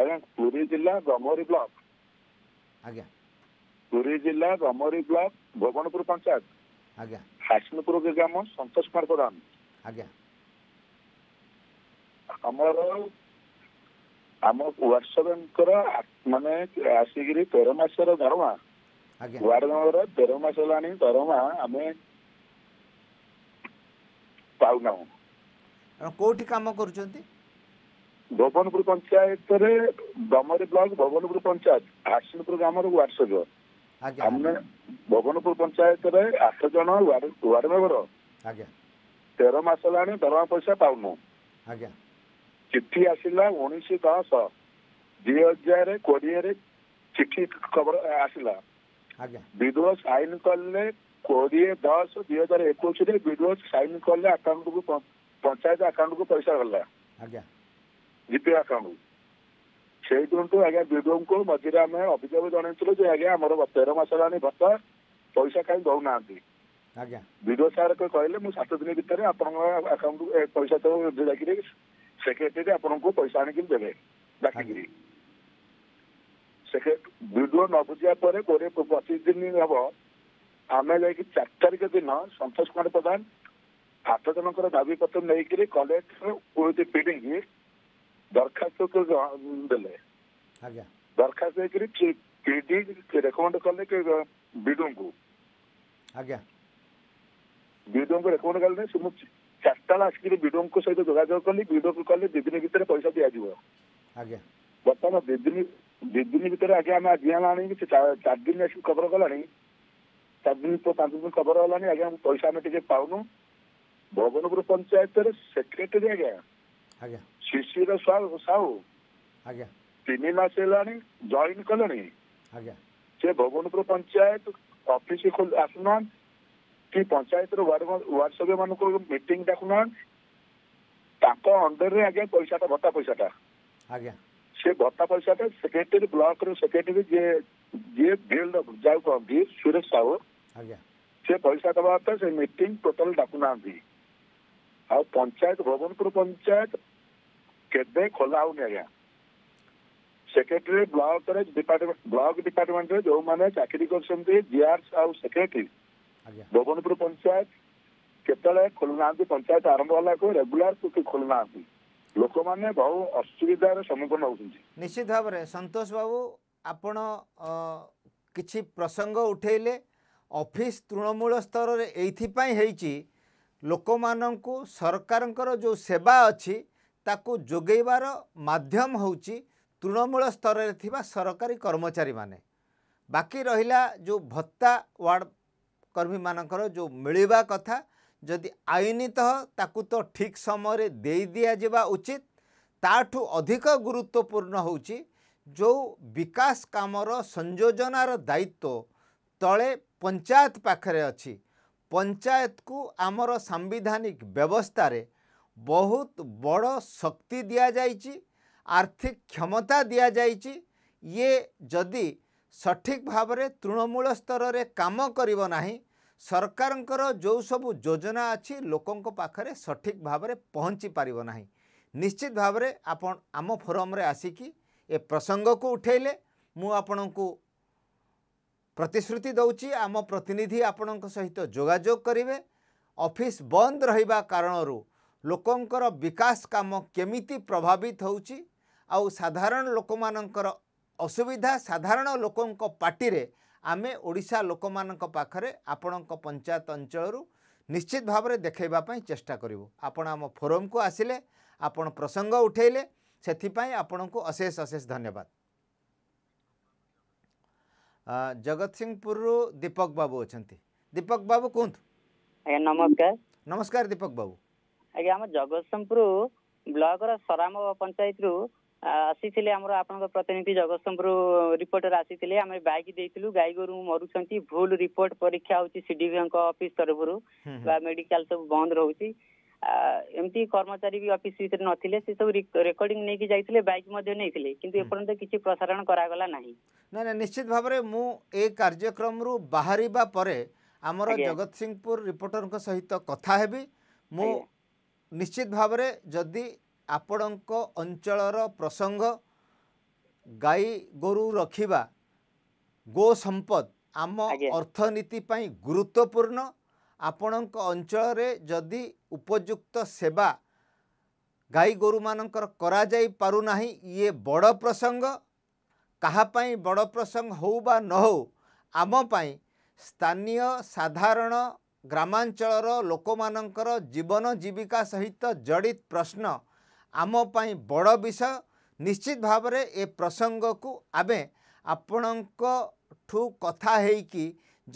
ଆଜ୍ଞା ପୁରୀ ଜିଲ୍ଲା ବ୍ରହ୍ମରୀ ବ୍ଲକ ଆଜ୍ଞା ପୁରୀ ଜିଲ୍ଲା ବ୍ରହ୍ମରୀ ବ୍ଲକ ଭୁବନପୁର ପଞ୍ଚାୟତ ଆଜ୍ଞା ଗ୍ରାମ ସନ୍ତୋଷ କୁମାର ପ୍ରଧାନ ଆମର ଆମ ୱାଟସଙ୍କର ମାନେ ଆସିକିରି ତେର ମାସର ଦରମା ୱାର୍ଡ ମେମ୍ବର ତେର ମାସ ହେଲାଣି ଦରମା ଆମେ ପାଉନାହୁଁ କୋଉଠି କାମ କରୁଛନ୍ତି ଭବନପୁର ପଞ୍ଚାୟତରେ ଦମରି ବ୍ଲକ ଭବନପୁର ପଞ୍ଚାୟତ ହାସିନପୁର ଗ୍ରାମର ୱାର୍ଡ ସେବକ ଆମେ ଭବନପୁର ପଞ୍ଚାୟତରେ ଆଠ ଜଣ ୱାର୍ଡ ମେମ୍ବର ତେର ମାସ ହେଲାଣି ଦରମା ପଇସା ପାଉନୁ ଚିଠି ଆସିଲା ଉଣେଇଶ ଦଶ ଦୁଇ ହଜାର କୋଡ଼ିଏରେ ଚିଠି ଖବର ଆସିଲା ବିଡିଓ ସାଇନ କଲେ କୋଡ଼ିଏ ଦଶ ଦୁଇ ହଜାର ଏକୋଇଶରେ ବିଡିଓ ସାଇନ କଲେ ଆକାଉଣ୍ଟକୁ ପଞ୍ଚାୟତ ଆକାଉଣ୍ଟକୁ ପଇସା ଗଲା ଜିପି ଆକାଉଣ୍ଟକୁ ସେଇଥିରୁ ଆଜ୍ଞା ବିଡିଓଙ୍କୁ ମଝିରେ ଆମେ ଅଭିଯୋଗ ଜଣେଇଥିଲୁ ଯେ ଆଜ୍ଞା ଆମର ତେର ମାସ ହେଲାଣି ଭତ୍ତା ପଇସା କାହିଁ ଦଉନାହାନ୍ତି ଆଜ୍ଞା ବିଡିଓ ସାର୍ କହିଲେ ମୁଁ ସାତ ଦିନ ଭିତରେ ଆପଣଙ୍କ ଆକାଉଣ୍ଟ ପଇସା ସବୁ ଯାଇକିରି ସେକ୍ରେଟେରୀ ଆପଣଙ୍କୁ ପଇସା ଆଣିକି ଦେବେ ଡାକିକିରି ବିଡିଓ ନ ବୁଝିବା ପରେ କୋଡ଼ିଏ ପଚିଶ ଦିନ ହବ ଆମେ ଯାଇକି ଚାରି ତାରିଖ ଦିନ ସନ୍ତୋଷ କୁମାର ପ୍ରଧାନ ଆଠ ଜଣଙ୍କର ଦାବି ପତ୍ର ନେଇକିରି କଲେକ୍ଟର ପିଡିଙ୍କି দরখাস্ত তো দিলে আگیا দরখাস্তে গৃ জে ডি গৃ তে রেকর্ড করলে কি বিডونکو আگیا জে ডি গৃ রেকর্ড করলে সুমুচি চাটলা আসকি বিডونکو সৈতে দগা দকনি বিডোক কললে জে দিন গিতরে পয়সা দিয়া দিব আگیا বতানা জে দিন জে দিন ভিতরে আگیا আমি জ্ঞান আনি কি চার দিন আসকি কবর কলানি চার দিন পর তাজপুর কবর হলানি আگیا আমি পয়সা মেটি জে পাউনু ভবনপুর পঞ্চায়েতের সেক্রেটারি আگیا আگیا ଶିଶିର ସାହୁ ଆଜ୍ଞା ତିନି ମାସ ହେଲାଣି ଜଏନ୍ କଲେଣି ଆଜ୍ଞା ସେ ଭୁବନପୁର ପଞ୍ଚାୟତ ଅଫିସ ଆସୁନାହାନ୍ତି କି ପଞ୍ଚାୟତର ୱାର୍ଡ ସଭ୍ୟ ମାନଙ୍କୁ ମିଟିଂ ଡାକୁନାହାନ୍ତି ତାଙ୍କ ଅଣ୍ଡରରେ ଆଜ୍ଞା ପଇସାଟା ଭତ୍ତା ପଇସାଟା ଆଜ୍ଞା ସେ ଭତ୍ତା ପଇସାଟା ସେକ୍ରେଟାରୀ ବ୍ଲକର ସେକ୍ରେଟାରୀ ଯିଏ ଯିଏ ବିଲ୍ଡ ଯାଉ କହନ୍ତି ସୁରେଶ ସାହୁ ଆଜ୍ଞା ସେ ପଇସା ଦେବା କଥା ସେ ମିଟିଂ ଟୋଟାଲ ଡାକୁନାହାନ୍ତି ଆଉ ପଞ୍ଚାୟତ ଭୁବନପୁର ପଞ୍ଚାୟତ କେବେ ଖୋଲା ହଉନି ଆଜ୍ଞା ସେକ୍ରେଟେରୀ ବ୍ଲକରେ ବ୍ଲକ ଡିପାର୍ଟମେଣ୍ଟରେ ଯୋଉମାନେ ଚାକିରି କରୁଛନ୍ତି ଜିଆର୍ସ ଆଉ ସେକ୍ରେଟେରୀ ଭୁବନପୁର ପଞ୍ଚାୟତ କେତେବେଳେ ଖୋଲୁନାହାନ୍ତି ପଞ୍ଚାୟତ ଆରମ୍ଭ ହେଲାକୁ ରେଗୁଲାର ଖୋଲୁନାହାନ୍ତି ଲୋକମାନେ ବହୁ ଅସୁବିଧାର ସମ୍ମୁଖୀନ ହେଉଛନ୍ତି ନିଶ୍ଚିତ ଭାବରେ ସନ୍ତୋଷ ବାବୁ ଆପଣ କିଛି ପ୍ରସଙ୍ଗ ଉଠାଇଲେ ଅଫିସ୍ ତୃଣମୂଳ ସ୍ତରରେ ଏଇଥିପାଇଁ ହେଇଛି ଲୋକମାନଙ୍କୁ ସରକାରଙ୍କର ଯେଉଁ ସେବା ଅଛି ତାକୁ ଯୋଗେଇବାର ମାଧ୍ୟମ ହେଉଛି ତୃଣମୂଳ ସ୍ତରରେ ଥିବା ସରକାରୀ କର୍ମଚାରୀମାନେ ବାକି ରହିଲା ଯେଉଁ ଭତ୍ତା ୱାର୍ଡ଼ କର୍ମୀମାନଙ୍କର ଯେଉଁ ମିଳିବା କଥା ଯଦି ଆଇନତଃ ତାକୁ ତ ଠିକ୍ ସମୟରେ ଦେଇ ଦିଆଯିବା ଉଚିତ ତାଠୁ ଅଧିକ ଗୁରୁତ୍ୱପୂର୍ଣ୍ଣ ହେଉଛି ଯେଉଁ ବିକାଶ କାମର ସଂଯୋଜନାର ଦାୟିତ୍ୱ ତଳେ ପଞ୍ଚାୟତ ପାଖରେ ଅଛି ପଞ୍ଚାୟତକୁ ଆମର ସାମ୍ବିଧାନିକ ବ୍ୟବସ୍ଥାରେ ବହୁତ ବଡ଼ ଶକ୍ତି ଦିଆଯାଇଛି ଆର୍ଥିକ କ୍ଷମତା ଦିଆଯାଇଛି ଇଏ ଯଦି ସଠିକ୍ ଭାବରେ ତୃଣମୂଳ ସ୍ତରରେ କାମ କରିବ ନାହିଁ ସରକାରଙ୍କର ଯେଉଁ ସବୁ ଯୋଜନା ଅଛି ଲୋକଙ୍କ ପାଖରେ ସଠିକ୍ ଭାବରେ ପହଞ୍ଚି ପାରିବ ନାହିଁ ନିଶ୍ଚିତ ଭାବରେ ଆପଣ ଆମ ଫୋରମରେ ଆସିକି ଏ ପ୍ରସଙ୍ଗକୁ ଉଠାଇଲେ ମୁଁ ଆପଣଙ୍କୁ ପ୍ରତିଶ୍ରୁତି ଦେଉଛି ଆମ ପ୍ରତିନିଧି ଆପଣଙ୍କ ସହିତ ଯୋଗାଯୋଗ କରିବେ ଅଫିସ୍ ବନ୍ଦ ରହିବା କାରଣରୁ ଲୋକଙ୍କର ବିକାଶ କାମ କେମିତି ପ୍ରଭାବିତ ହେଉଛି ଆଉ ସାଧାରଣ ଲୋକମାନଙ୍କର ଅସୁବିଧା ସାଧାରଣ ଲୋକଙ୍କ ପାଟିରେ ଆମେ ଓଡ଼ିଶା ଲୋକମାନଙ୍କ ପାଖରେ ଆପଣଙ୍କ ପଞ୍ଚାୟତ ଅଞ୍ଚଳରୁ ନିଶ୍ଚିତ ଭାବରେ ଦେଖାଇବା ପାଇଁ ଚେଷ୍ଟା କରିବୁ ଆପଣ ଆମ ଫୋରମ୍କୁ ଆସିଲେ ଆପଣ ପ୍ରସଙ୍ଗ ଉଠାଇଲେ ସେଥିପାଇଁ ଆପଣଙ୍କୁ ଅଶେଷ ଅଶେଷ ଧନ୍ୟବାଦ ଜଗତସିଂହପୁରରୁ ଦୀପକ ବାବୁ ଅଛନ୍ତି ଦୀପକ ବାବୁ କୁହନ୍ତୁ ନମସ୍କାର ନମସ୍କାର ଦୀପକ ବାବୁ ଆଜ୍ଞା ଆମ ଜଗତସିଂହପୁର ବ୍ଲକର ସରାମ ପଞ୍ଚାୟତରୁ ଆସିଥିଲେ ଆମର ଆପଣଙ୍କ ପ୍ରତିନିଧି ଜଗତସିଂହପୁର ରିପୋର୍ଟର ଆସିଥିଲେ ଆମେ ବାଇକ୍ ଦେଇଥିଲୁ ଗାଈ ଗୋରୁ ମରୁଛନ୍ତି ଭୁଲ ରିପୋର୍ଟ ପରୀକ୍ଷା ହେଉଛି ସିଡିଭିଓଙ୍କ ଅଫିସ ତରଫରୁ ବା ମେଡିକାଲ ସବୁ ବନ୍ଦ ରହୁଛି ଏମିତି କର୍ମଚାରୀ ବି ଅଫିସ ଭିତରେ ନଥିଲେ ସେ ସବୁ ରେକର୍ଡିଂ ନେଇକି ଯାଇଥିଲେ ବାଇକ୍ ମଧ୍ୟ ନେଇଥିଲେ କିନ୍ତୁ ଏପର୍ଯ୍ୟନ୍ତ କିଛି ପ୍ରସାରଣ କରାଗଲା ନାହିଁ ନାଇଁ ନାଇଁ ନିଶ୍ଚିତ ଭାବରେ ମୁଁ ଏ କାର୍ଯ୍ୟକ୍ରମରୁ ବାହାରିବା ପରେ ଆମର ଜଗତସିଂହପୁର ରିପୋର୍ଟରଙ୍କ ସହିତ କଥା ହେବି ମୁଁ ନିଶ୍ଚିତ ଭାବରେ ଯଦି ଆପଣଙ୍କ ଅଞ୍ଚଳର ପ୍ରସଙ୍ଗ ଗାଈ ଗୋରୁ ରଖିବା ଗୋ ସମ୍ପଦ ଆମ ଅର୍ଥନୀତି ପାଇଁ ଗୁରୁତ୍ୱପୂର୍ଣ୍ଣ ଆପଣଙ୍କ ଅଞ୍ଚଳରେ ଯଦି ଉପଯୁକ୍ତ ସେବା ଗାଈ ଗୋରୁମାନଙ୍କର କରାଯାଇ ପାରୁନାହିଁ ଇଏ ବଡ଼ ପ୍ରସଙ୍ଗ କାହା ପାଇଁ ବଡ଼ ପ୍ରସଙ୍ଗ ହଉ ବା ନ ହଉ ଆମ ପାଇଁ ସ୍ଥାନୀୟ ସାଧାରଣ ଗ୍ରାମାଞ୍ଚଳର ଲୋକମାନଙ୍କର ଜୀବନ ଜୀବିକା ସହିତ ଜଡ଼ିତ ପ୍ରଶ୍ନ ଆମ ପାଇଁ ବଡ଼ ବିଷୟ ନିଶ୍ଚିତ ଭାବରେ ଏ ପ୍ରସଙ୍ଗକୁ ଆମେ ଆପଣଙ୍କଠୁ କଥା ହେଇକି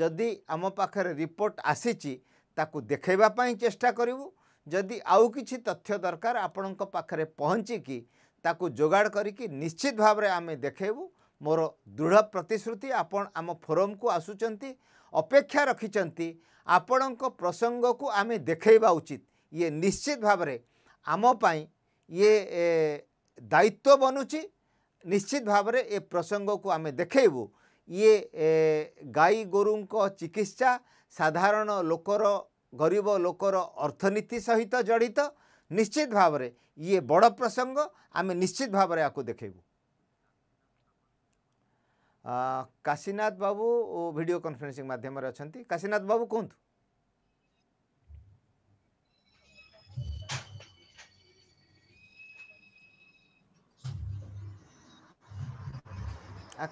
ଯଦି ଆମ ପାଖରେ ରିପୋର୍ଟ ଆସିଛି ତାକୁ ଦେଖେଇବା ପାଇଁ ଚେଷ୍ଟା କରିବୁ ଯଦି ଆଉ କିଛି ତଥ୍ୟ ଦରକାର ଆପଣଙ୍କ ପାଖରେ ପହଞ୍ଚିକି ତାକୁ ଯୋଗାଡ଼ କରିକି ନିଶ୍ଚିତ ଭାବରେ ଆମେ ଦେଖେଇବୁ ମୋର ଦୃଢ଼ ପ୍ରତିଶ୍ରୁତି ଆପଣ ଆମ ଫୋରମକୁ ଆସୁଛନ୍ତି ଅପେକ୍ଷା ରଖିଛନ୍ତି ଆପଣଙ୍କ ପ୍ରସଙ୍ଗକୁ ଆମେ ଦେଖେଇବା ଉଚିତ ଇଏ ନିଶ୍ଚିତ ଭାବରେ ଆମ ପାଇଁ ଇଏ ଦାୟିତ୍ୱ ବନୁଛି ନିଶ୍ଚିତ ଭାବରେ ଏ ପ୍ରସଙ୍ଗକୁ ଆମେ ଦେଖେଇବୁ ଇଏ ଗାଈ ଗୋରୁଙ୍କ ଚିକିତ୍ସା ସାଧାରଣ ଲୋକର ଗରିବ ଲୋକର ଅର୍ଥନୀତି ସହିତ ଜଡ଼ିତ ନିଶ୍ଚିତ ଭାବରେ ଇଏ ବଡ଼ ପ୍ରସଙ୍ଗ ଆମେ ନିଶ୍ଚିତ ଭାବରେ ଆକୁ ଦେଖେଇବୁ କାଶୀନାଥ ବାବୁ ଭିଡ଼ିଓ କନଫରେନ୍ସିଂ ମାଧ୍ୟମରେ ଅଛନ୍ତି କାଶୀନାଥ ବାବୁ କୁହନ୍ତୁ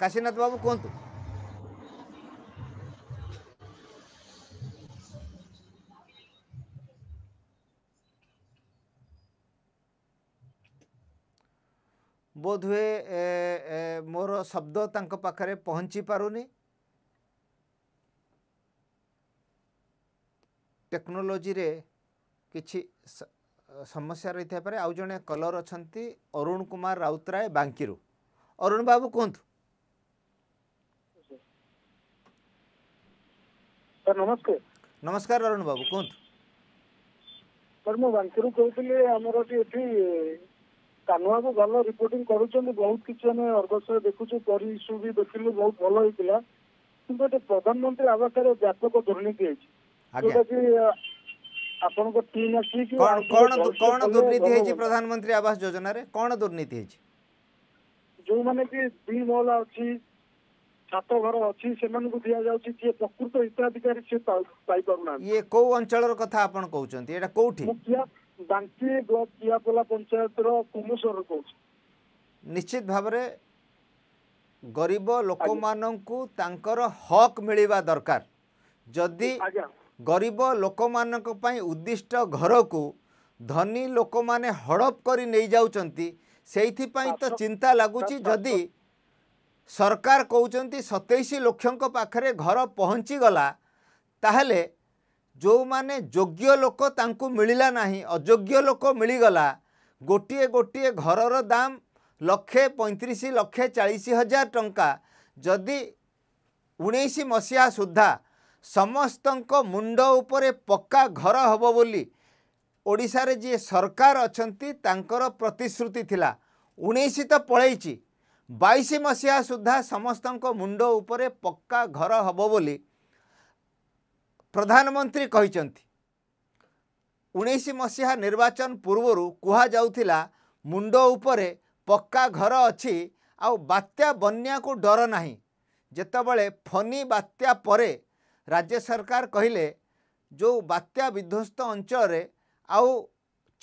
କାଶୀନାଥ ବାବୁ କୁହନ୍ତୁ बोध हुए मोर शब्द पाखे पार नहीं टेक्नोलोजी कि समस्या रही थे आज जड़े कलर अच्छा अरुण कुमार राउतराय बांकी अरुण बाबू कहतु नमस्कार नमस्कार अरुण बाबू कहतु सर मुझे बांकी କାହ୍ନୁଆକୁ ଭଲ ରିପୋର୍ଟିଂ କରୁଛନ୍ତି ବହୁତ କିଛି ଆମେ ଅର୍ଗସରେ ଦେଖୁଛୁ ପରି ଇସ୍ୟୁ ବି ଦେଖିଲୁ ବହୁତ ଭଲ ହେଇଥିଲା କିନ୍ତୁ ଏଠି ପ୍ରଧାନମନ୍ତ୍ରୀ ଆବାସରେ ବ୍ୟାପକ ଦୁର୍ନୀତି ହେଇଛି ଯୋଉଟାକି ଆପଣଙ୍କ ଟିମ୍ ଆସିକି କଣ ଦୁର୍ନୀତି ହେଇଛି ପ୍ରଧାନମନ୍ତ୍ରୀ ଆବାସ ଯୋଜନାରେ କଣ ଦୁର୍ନୀତି ହେଇଛି ଯୋଉମାନେ କି ଦୁଇ ମହଲା ଅଛି ଛାତ ଘର ଅଛି ସେମାନଙ୍କୁ ଦିଆଯାଉଛି ଯିଏ ପ୍ରକୃତ ହିତାଧିକାରୀ ସିଏ ପାଇପାରୁନାହାନ୍ତି ଇଏ କୋଉ ଅଞ୍ଚଳର କଥା ଆପଣ କହୁଛନ୍ତି ଏଇଟା କୋଉଠି ମୁଖିଆ ନିଶ୍ଚିତ ଭାବରେ ଗରିବ ଲୋକମାନଙ୍କୁ ତାଙ୍କର ହକ୍ ମିଳିବା ଦରକାର ଯଦି ଗରିବ ଲୋକମାନଙ୍କ ପାଇଁ ଉଦ୍ଦିଷ୍ଟ ଘରକୁ ଧନୀ ଲୋକମାନେ ହଡ଼ପ କରି ନେଇଯାଉଛନ୍ତି ସେଇଥିପାଇଁ ତ ଚିନ୍ତା ଲାଗୁଛି ଯଦି ସରକାର କହୁଛନ୍ତି ସତେଇଶ ଲକ୍ଷଙ୍କ ପାଖରେ ଘର ପହଞ୍ଚିଗଲା ତାହେଲେ ଯେଉଁମାନେ ଯୋଗ୍ୟ ଲୋକ ତାଙ୍କୁ ମିଳିଲା ନାହିଁ ଅଯୋଗ୍ୟ ଲୋକ ମିଳିଗଲା ଗୋଟିଏ ଗୋଟିଏ ଘରର ଦାମ ଲକ୍ଷେ ପଇଁତିରିଶ ଲକ୍ଷେ ଚାଳିଶ ହଜାର ଟଙ୍କା ଯଦି ଉଣେଇଶ ମସିହା ସୁଦ୍ଧା ସମସ୍ତଙ୍କ ମୁଣ୍ଡ ଉପରେ ପକ୍କା ଘର ହେବ ବୋଲି ଓଡ଼ିଶାରେ ଯିଏ ସରକାର ଅଛନ୍ତି ତାଙ୍କର ପ୍ରତିଶ୍ରୁତି ଥିଲା ଉଣେଇଶ ତ ପଳେଇଛି ବାଇଶ ମସିହା ସୁଦ୍ଧା ସମସ୍ତଙ୍କ ମୁଣ୍ଡ ଉପରେ ପକ୍କା ଘର ହେବ ବୋଲି ପ୍ରଧାନମନ୍ତ୍ରୀ କହିଛନ୍ତି ଉଣେଇଶ ମସିହା ନିର୍ବାଚନ ପୂର୍ବରୁ କୁହାଯାଉଥିଲା ମୁଣ୍ଡ ଉପରେ ପକ୍କା ଘର ଅଛି ଆଉ ବାତ୍ୟା ବନ୍ୟାକୁ ଡର ନାହିଁ ଯେତେବେଳେ ଫନି ବାତ୍ୟା ପରେ ରାଜ୍ୟ ସରକାର କହିଲେ ଯେଉଁ ବାତ୍ୟା ବିଧ୍ୱସ୍ତ ଅଞ୍ଚଳରେ ଆଉ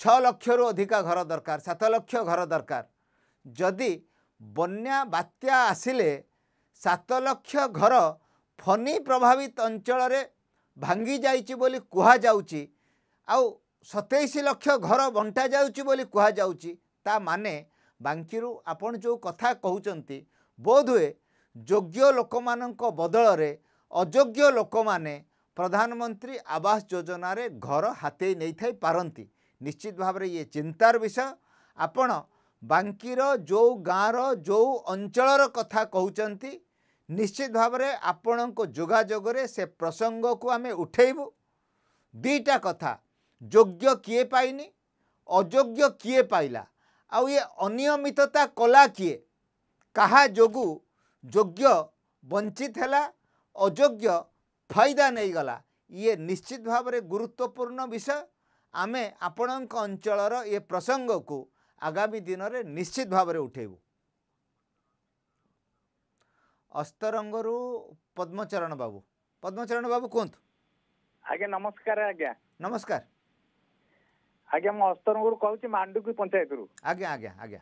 ଛଅ ଲକ୍ଷରୁ ଅଧିକା ଘର ଦରକାର ସାତ ଲକ୍ଷ ଘର ଦରକାର ଯଦି ବନ୍ୟା ବାତ୍ୟା ଆସିଲେ ସାତ ଲକ୍ଷ ଘର ଫନି ପ୍ରଭାବିତ ଅଞ୍ଚଳରେ ଭାଙ୍ଗି ଯାଇଛି ବୋଲି କୁହାଯାଉଛି ଆଉ ସତେଇଶ ଲକ୍ଷ ଘର ବଣ୍ଟା ଯାଉଛି ବୋଲି କୁହାଯାଉଛି ତା ମାନେ ବାଙ୍କିରୁ ଆପଣ ଯେଉଁ କଥା କହୁଛନ୍ତି ବୋଧହୁଏ ଯୋଗ୍ୟ ଲୋକମାନଙ୍କ ବଦଳରେ ଅଯୋଗ୍ୟ ଲୋକମାନେ ପ୍ରଧାନମନ୍ତ୍ରୀ ଆବାସ ଯୋଜନାରେ ଘର ହାତେଇ ନେଇଥାଇ ପାରନ୍ତି ନିଶ୍ଚିତ ଭାବରେ ଇଏ ଚିନ୍ତାର ବିଷୟ ଆପଣ ବାଙ୍କିର ଯେଉଁ ଗାଁର ଯେଉଁ ଅଞ୍ଚଳର କଥା କହୁଛନ୍ତି ନିଶ୍ଚିତ ଭାବରେ ଆପଣଙ୍କ ଯୋଗାଯୋଗରେ ସେ ପ୍ରସଙ୍ଗକୁ ଆମେ ଉଠେଇବୁ ଦୁଇଟା କଥା ଯୋଗ୍ୟ କିଏ ପାଇନି ଅଯୋଗ୍ୟ କିଏ ପାଇଲା ଆଉ ଇଏ ଅନିୟମିତତା କଲା କିଏ କାହା ଯୋଗୁଁ ଯୋଗ୍ୟ ବଞ୍ଚିତ ହେଲା ଅଯୋଗ୍ୟ ଫାଇଦା ନେଇଗଲା ଇଏ ନିଶ୍ଚିତ ଭାବରେ ଗୁରୁତ୍ୱପୂର୍ଣ୍ଣ ବିଷୟ ଆମେ ଆପଣଙ୍କ ଅଞ୍ଚଳର ଏ ପ୍ରସଙ୍ଗକୁ ଆଗାମୀ ଦିନରେ ନିଶ୍ଚିତ ଭାବରେ ଉଠେଇବୁ ଅସ୍ତରଙ୍ଗରୁ ପଦ୍ମଚରଣ ବାବୁ ପଦ୍ମଚରଣ ବାବୁ କୁହନ୍ତୁ ଆଜ୍ଞା ନମସ୍କାର ଆଜ୍ଞା ନମସ୍କାର ଆଜ୍ଞା ମୁଁ ଅସ୍ତରଙ୍ଗରୁ କହୁଛି ମାଣ୍ଡୁକି ପଞ୍ଚାୟତରୁ ଆଜ୍ଞା ଆଜ୍ଞା ଆଜ୍ଞା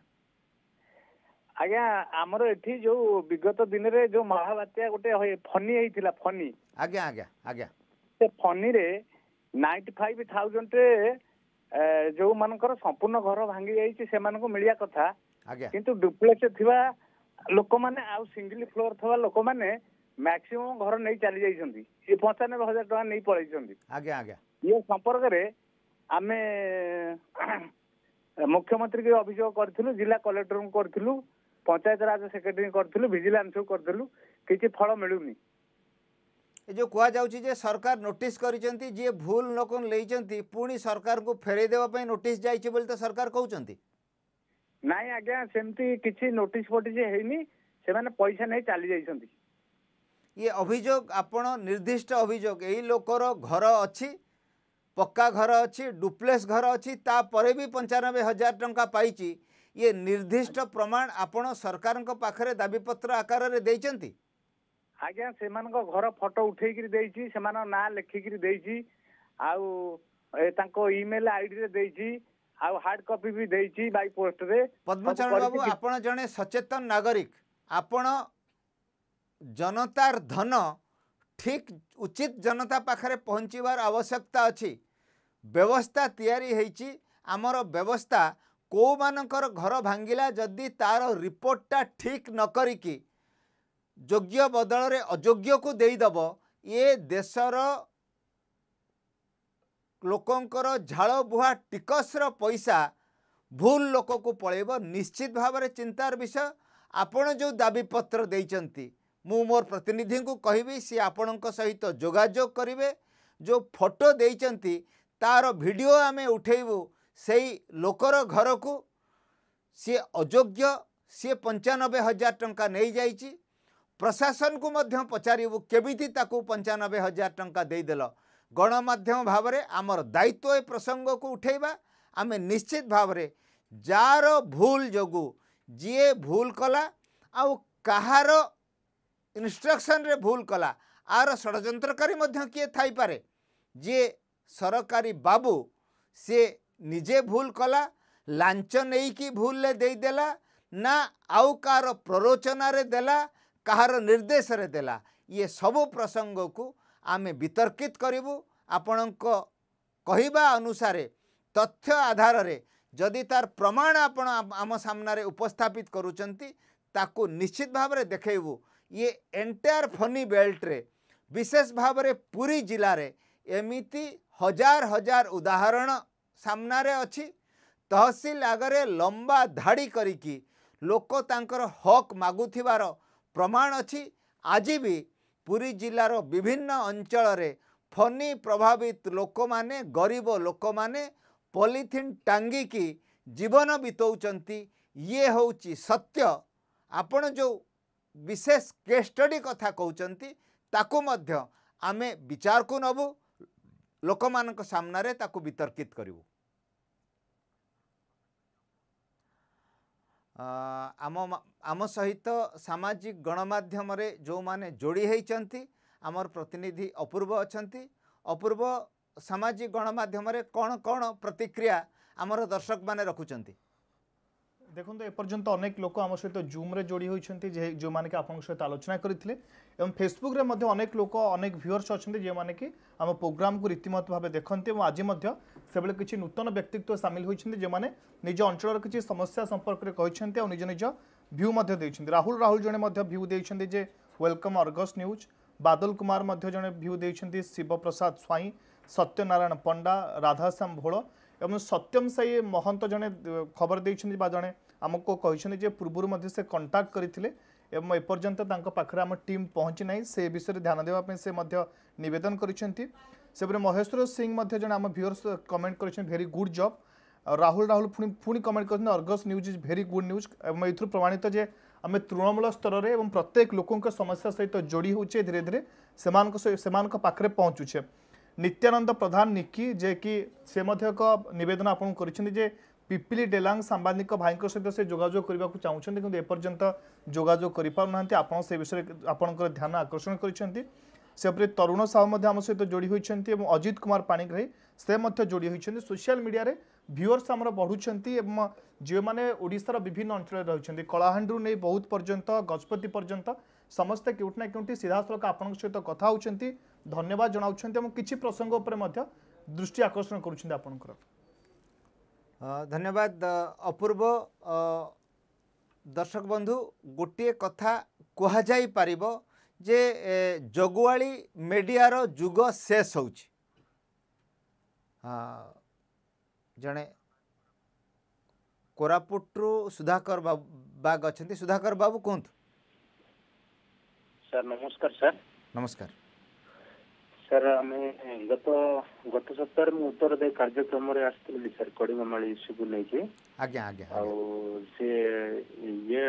ଆଜ୍ଞା ଆମର ଏଠି ଯୋଉ ବିଗତ ଦିନରେ ଯୋଉ ମହାବାତ୍ୟା ଗୋଟେ ଫନି ହେଇଥିଲା ଫନି ଆଜ୍ଞା ଆଜ୍ଞା ଆଜ୍ଞା ସେ ଫନିରେ ନାଇଣ୍ଟି ଫାଇଭ ଥାଉଜେଣ୍ଡରେ ଯୋଉ ମାନଙ୍କର ସମ୍ପୂର୍ଣ୍ଣ ଘର ଭାଙ୍ଗି ଯାଇଛି ସେମାନଙ୍କୁ ମିଳିବା କଥା କିନ୍ତୁ ଡୁପ୍ଲେକ୍ସ ଥିବା लोक मैंने सिंगल फ्लोर थ लोक मैंने मैक्सीम घर नहीं चली जा पचानबे हजार टाइम नहीं पल संपर्क आम मुख्यमंत्री के अभियोग कर जिला कलेक्टर को करूँ पंचायत राज सेक्रेटरी करूँ भिजिलान्स करूँ किसी फल मिलूनी जो कहा सरकार नोटिस करी भूल नकन ले पुणी सरकार को फेरे नोटिस जाइए तो सरकार कहते हैं ନାଇଁ ଆଜ୍ଞା ସେମିତି କିଛି ନୋଟିସ୍ ଫୋଟିସ୍ ହେଇନି ସେମାନେ ପଇସା ନେଇ ଚାଲି ଯାଇଛନ୍ତି ଇଏ ଅଭିଯୋଗ ଆପଣ ନିର୍ଦ୍ଦିଷ୍ଟ ଅଭିଯୋଗ ଏଇ ଲୋକର ଘର ଅଛି ପକ୍କା ଘର ଅଛି ଡୁପ୍ଲେକ୍ସ ଘର ଅଛି ତାପରେ ବି ପଞ୍ଚାନବେ ହଜାର ଟଙ୍କା ପାଇଛି ଇଏ ନିର୍ଦ୍ଦିଷ୍ଟ ପ୍ରମାଣ ଆପଣ ସରକାରଙ୍କ ପାଖରେ ଦାବିପତ୍ର ଆକାରରେ ଦେଇଛନ୍ତି ଆଜ୍ଞା ସେମାନଙ୍କ ଘର ଫଟୋ ଉଠେଇକିରି ଦେଇଛି ସେମାନଙ୍କ ନାଁ ଲେଖିକିରି ଦେଇଛି ଆଉ ତାଙ୍କ ଇମେଲ ଆଇଡିରେ ଦେଇଛି ଆଉ ହାର୍ଡ କପି ବି ଦେଇଛି ବାଇ ପୋଷ୍ଟରେ ପଦ୍ମଚରଣ ବାବୁ ଆପଣ ଜଣେ ସଚେତନ ନାଗରିକ ଆପଣ ଜନତାର ଧନ ଠିକ୍ ଉଚିତ ଜନତା ପାଖରେ ପହଞ୍ଚିବାର ଆବଶ୍ୟକତା ଅଛି ବ୍ୟବସ୍ଥା ତିଆରି ହେଇଛି ଆମର ବ୍ୟବସ୍ଥା କେଉଁମାନଙ୍କର ଘର ଭାଙ୍ଗିଲା ଯଦି ତା'ର ରିପୋର୍ଟଟା ଠିକ୍ ନ କରିକି ଯୋଗ୍ୟ ବଦଳରେ ଅଯୋଗ୍ୟକୁ ଦେଇଦେବ ଇଏ ଦେଶର ଲୋକଙ୍କର ଝାଳ ବୁହା ଟିକସର ପଇସା ଭୁଲ ଲୋକକୁ ପଳେଇବ ନିଶ୍ଚିତ ଭାବରେ ଚିନ୍ତାର ବିଷୟ ଆପଣ ଯେଉଁ ଦାବିପତ୍ର ଦେଇଛନ୍ତି ମୁଁ ମୋର ପ୍ରତିନିଧିଙ୍କୁ କହିବି ସିଏ ଆପଣଙ୍କ ସହିତ ଯୋଗାଯୋଗ କରିବେ ଯେଉଁ ଫଟୋ ଦେଇଛନ୍ତି ତାର ଭିଡ଼ିଓ ଆମେ ଉଠାଇବୁ ସେଇ ଲୋକର ଘରକୁ ସିଏ ଅଯୋଗ୍ୟ ସିଏ ପଞ୍ଚାନବେ ହଜାର ଟଙ୍କା ନେଇଯାଇଛି ପ୍ରଶାସନକୁ ମଧ୍ୟ ପଚାରିବୁ କେମିତି ତାକୁ ପଞ୍ଚାନବେ ହଜାର ଟଙ୍କା ଦେଇଦେଲ ଗଣମାଧ୍ୟମ ଭାବରେ ଆମର ଦାୟିତ୍ୱ ଏ ପ୍ରସଙ୍ଗକୁ ଉଠାଇବା ଆମେ ନିଶ୍ଚିତ ଭାବରେ ଯାହାର ଭୁଲ ଯୋଗୁଁ ଯିଏ ଭୁଲ କଲା ଆଉ କାହାର ଇନଷ୍ଟ୍ରକ୍ସନ୍ରେ ଭୁଲ କଲା ଆର ଷଡ଼ଯନ୍ତ୍ରକାରୀ ମଧ୍ୟ କିଏ ଥାଇପାରେ ଯିଏ ସରକାରୀ ବାବୁ ସିଏ ନିଜେ ଭୁଲ କଲା ଲାଞ୍ଚ ନେଇକି ଭୁଲରେ ଦେଇଦେଲା ନା ଆଉ କାହାର ପ୍ରରୋଚନାରେ ଦେଲା କାହାର ନିର୍ଦ୍ଦେଶରେ ଦେଲା ଇଏ ସବୁ ପ୍ରସଙ୍ଗକୁ ଆମେ ବିତର୍କିତ କରିବୁ ଆପଣଙ୍କ କହିବା ଅନୁସାରେ ତଥ୍ୟ ଆଧାରରେ ଯଦି ତାର ପ୍ରମାଣ ଆପଣ ଆମ ସାମ୍ନାରେ ଉପସ୍ଥାପିତ କରୁଛନ୍ତି ତାକୁ ନିଶ୍ଚିତ ଭାବରେ ଦେଖେଇବୁ ଇଏ ଏଣ୍ଟାୟାର ଫନି ବେଲ୍ଟରେ ବିଶେଷ ଭାବରେ ପୁରୀ ଜିଲ୍ଲାରେ ଏମିତି ହଜାର ହଜାର ଉଦାହରଣ ସାମ୍ନାରେ ଅଛି ତହସିଲ ଆଗରେ ଲମ୍ବା ଧାଡ଼ି କରିକି ଲୋକ ତାଙ୍କର ହକ୍ ମାଗୁଥିବାର ପ୍ରମାଣ ଅଛି ଆଜି ବି ପୁରୀ ଜିଲ୍ଲାର ବିଭିନ୍ନ ଅଞ୍ଚଳରେ ଫନି ପ୍ରଭାବିତ ଲୋକମାନେ ଗରିବ ଲୋକମାନେ ପଲିଥିନ୍ ଟାଙ୍ଗିକି ଜୀବନ ବିତାଉଛନ୍ତି ଇଏ ହେଉଛି ସତ୍ୟ ଆପଣ ଯେଉଁ ବିଶେଷ କେସ୍ ଷ୍ଟଡି କଥା କହୁଛନ୍ତି ତାକୁ ମଧ୍ୟ ଆମେ ବିଚାରକୁ ନେବୁ ଲୋକମାନଙ୍କ ସାମ୍ନାରେ ତାକୁ ବିତର୍କିତ କରିବୁ ଆମ ଆମ ସହିତ ସାମାଜିକ ଗଣମାଧ୍ୟମରେ ଯେଉଁମାନେ ଯୋଡ଼ି ହୋଇଛନ୍ତି ଆମର ପ୍ରତିନିଧି ଅପୂର୍ବ ଅଛନ୍ତି ଅପୂର୍ବ ସାମାଜିକ ଗଣମାଧ୍ୟମରେ କ'ଣ କ'ଣ ପ୍ରତିକ୍ରିୟା ଆମର ଦର୍ଶକମାନେ ରଖୁଛନ୍ତି ଦେଖନ୍ତୁ ଏପର୍ଯ୍ୟନ୍ତ ଅନେକ ଲୋକ ଆମ ସହିତ ଜୁମ୍ରେ ଯୋଡ଼ି ହୋଇଛନ୍ତି ଯେ ଯେଉଁମାନେ କି ଆପଣଙ୍କ ସହିତ ଆଲୋଚନା କରିଥିଲେ ଏବଂ ଫେସବୁକ୍ରେ ମଧ୍ୟ ଅନେକ ଲୋକ ଅନେକ ଭ୍ୟୁଅର୍ସ ଅଛନ୍ତି ଯେଉଁମାନେ କି ଆମ ପ୍ରୋଗ୍ରାମକୁ ରୀତିମତ ଭାବେ ଦେଖନ୍ତି ଏବଂ ଆଜି ମଧ୍ୟ ସେଭଳି କିଛି ନୂତନ ବ୍ୟକ୍ତିତ୍ୱ ସାମିଲ ହୋଇଛନ୍ତି ଯେଉଁମାନେ ନିଜ ଅଞ୍ଚଳର କିଛି ସମସ୍ୟା ସମ୍ପର୍କରେ କହିଛନ୍ତି ଆଉ ନିଜ ନିଜ ଭ୍ୟୁ ମଧ୍ୟ ଦେଇଛନ୍ତି ରାହୁଲ ରାହୁଲ ଜଣେ ମଧ୍ୟ ଭ୍ୟୁ ଦେଇଛନ୍ତି ଯେ welcome Argus news Badal Kumar ମଧ୍ୟ ଜଣେ ଭ୍ୟୁ ଦେଇଛନ୍ତି ଶିବପ୍ରସାଦ ସ୍ୱାଇଁ ସତ୍ୟନାରାୟଣ ପଣ୍ଡା ରାଧାଶ୍ୟାମ ଭୋଳ এবং ସତ୍ୟମ ସାଇ ମହନ୍ତ ଜଣେ ଖବର ଦେଇଛନ୍ତି ବା ଜଣେ ଆମକୁ କହିଛନ୍ତି ଯେ ପୂର୍ବରୁ ମଧ୍ୟ ସେ କଣ୍ଟାକ୍ଟ କରିଥିଲେ ଏବଂ ଏପର୍ଯ୍ୟନ୍ତ ତାଙ୍କ ପାଖରେ ଆମ ଟିମ୍ ପହଞ୍ଚି ନାହିଁ ସେ ବିଷୟରେ ଧ୍ୟାନ ଦେବା ପାଇଁ ସେ ମଧ୍ୟ ନିବେଦନ କରିଛନ୍ତି ସେପରି ମହେଶ୍ୱର ସିଂ ମଧ୍ୟ ଜଣେ ଆମ ଭିଓର୍ସ କମେଣ୍ଟ କରିଛନ୍ତି very good job Rahul Rahul ପୁଣି ପୁଣି କମେଣ୍ଟ କରିଛନ୍ତି Argus news is very good news ଏବଂ ଏଥିରୁ ପ୍ରମାଣିତ ଯେ ଆମେ ତୃଣମୂଳ ସ୍ତରରେ ଏବଂ ପ୍ରତ୍ୟେକ ଲୋକଙ୍କ ସମସ୍ୟା ସହିତ ଯୋଡ଼ି ହେଉଛେ ଧୀରେ ଧୀରେ ସେମାନଙ୍କ ସେମାନଙ୍କ ପାଖରେ ପହଞ୍ଚୁଛେ ନିତ୍ୟାନନ୍ଦ ପ୍ରଧାନ ନିକି ଯିଏକି ସେ ମଧ୍ୟ ଏକ ନିବେଦନ ଆପଣଙ୍କୁ କରିଛନ୍ତି ଯେ ପିପିଲି ଡେଲାଙ୍ଗ ସାମ୍ବାଦିକ ଭାଇଙ୍କ ସହିତ ସେ ଯୋଗାଯୋଗ କରିବାକୁ ଚାହୁଁଛନ୍ତି କିନ୍ତୁ ଏପର୍ଯ୍ୟନ୍ତ ଯୋଗାଯୋଗ କରିପାରୁନାହାନ୍ତି ଆପଣ ସେ ବିଷୟରେ ଆପଣଙ୍କର ଧ୍ୟାନ ଆକର୍ଷଣ କରିଛନ୍ତି ସେପରି ତରୁଣ ସାହୁ ମଧ୍ୟ ଆମ ସହିତ ଯୋଡ଼ି ହୋଇଛନ୍ତି ଏବଂ ଅଜିତ କୁମାର ପାଣିଗ୍ରାହୀ ସେ ମଧ୍ୟ ଯୋଡ଼ି ହୋଇଛନ୍ତି ସୋସିଆଲ ମିଡ଼ିଆରେ ଭିଓର୍ସ ଆମର ବଢ଼ୁଛନ୍ତି ଏବଂ ଯେଉଁମାନେ ଓଡ଼ିଶାର ବିଭିନ୍ନ ଅଞ୍ଚଳରେ ରହିଛନ୍ତି କଳାହାଣ୍ଡିରୁ ନେଇ ବହୁତ ପର୍ଯ୍ୟନ୍ତ ଗଜପତି ପର୍ଯ୍ୟନ୍ତ ସମସ୍ତେ କେଉଁଠି ନା କେଉଁଠି ସିଧାସଳଖ ଆପଣଙ୍କ ସହିତ କଥା ହେଉଛନ୍ତି ଧନ୍ୟବାଦ ଜଣାଉଛନ୍ତି ଏବଂ କିଛି ପ୍ରସଙ୍ଗ ଉପରେ ମଧ୍ୟ ଦୃଷ୍ଟି ଆକର୍ଷଣ କରୁଛନ୍ତି ଆପଣଙ୍କର ଧନ୍ୟବାଦ ଅପୂର୍ବ ଦର୍ଶକ ବନ୍ଧୁ ଗୋଟିଏ କଥା କୁହାଯାଇପାରିବ ଯେ ଜଗୁଆଳି ମିଡ଼ିଆର ଯୁଗ ଶେଷ ହେଉଛି ଜଣେ କୋରାପୁଟରୁ ସୁଧାକର ବାବୁ ବାଗ ଅଛନ୍ତି ସୁଧାକର ବାବୁ କୁହନ୍ତୁ ସାର୍ ନମସ୍କାର ସାର୍ ନମସ୍କାର ಸರ್ ಆಮೆ ಗತ ଗତ ସପ୍ତାହରେ ମୁଁ ଉତ୍ତର ଦେଇ କାର୍ଯ୍ୟକ୍ରମରେ ଆସିଥିଲି ସାର୍ କଡ଼ିମମାଳି ଇସ୍ୟୁକୁ ନେଇକି ଆଜ୍ଞା ଆଜ୍ଞା ଆଉ ସେ ଇଏ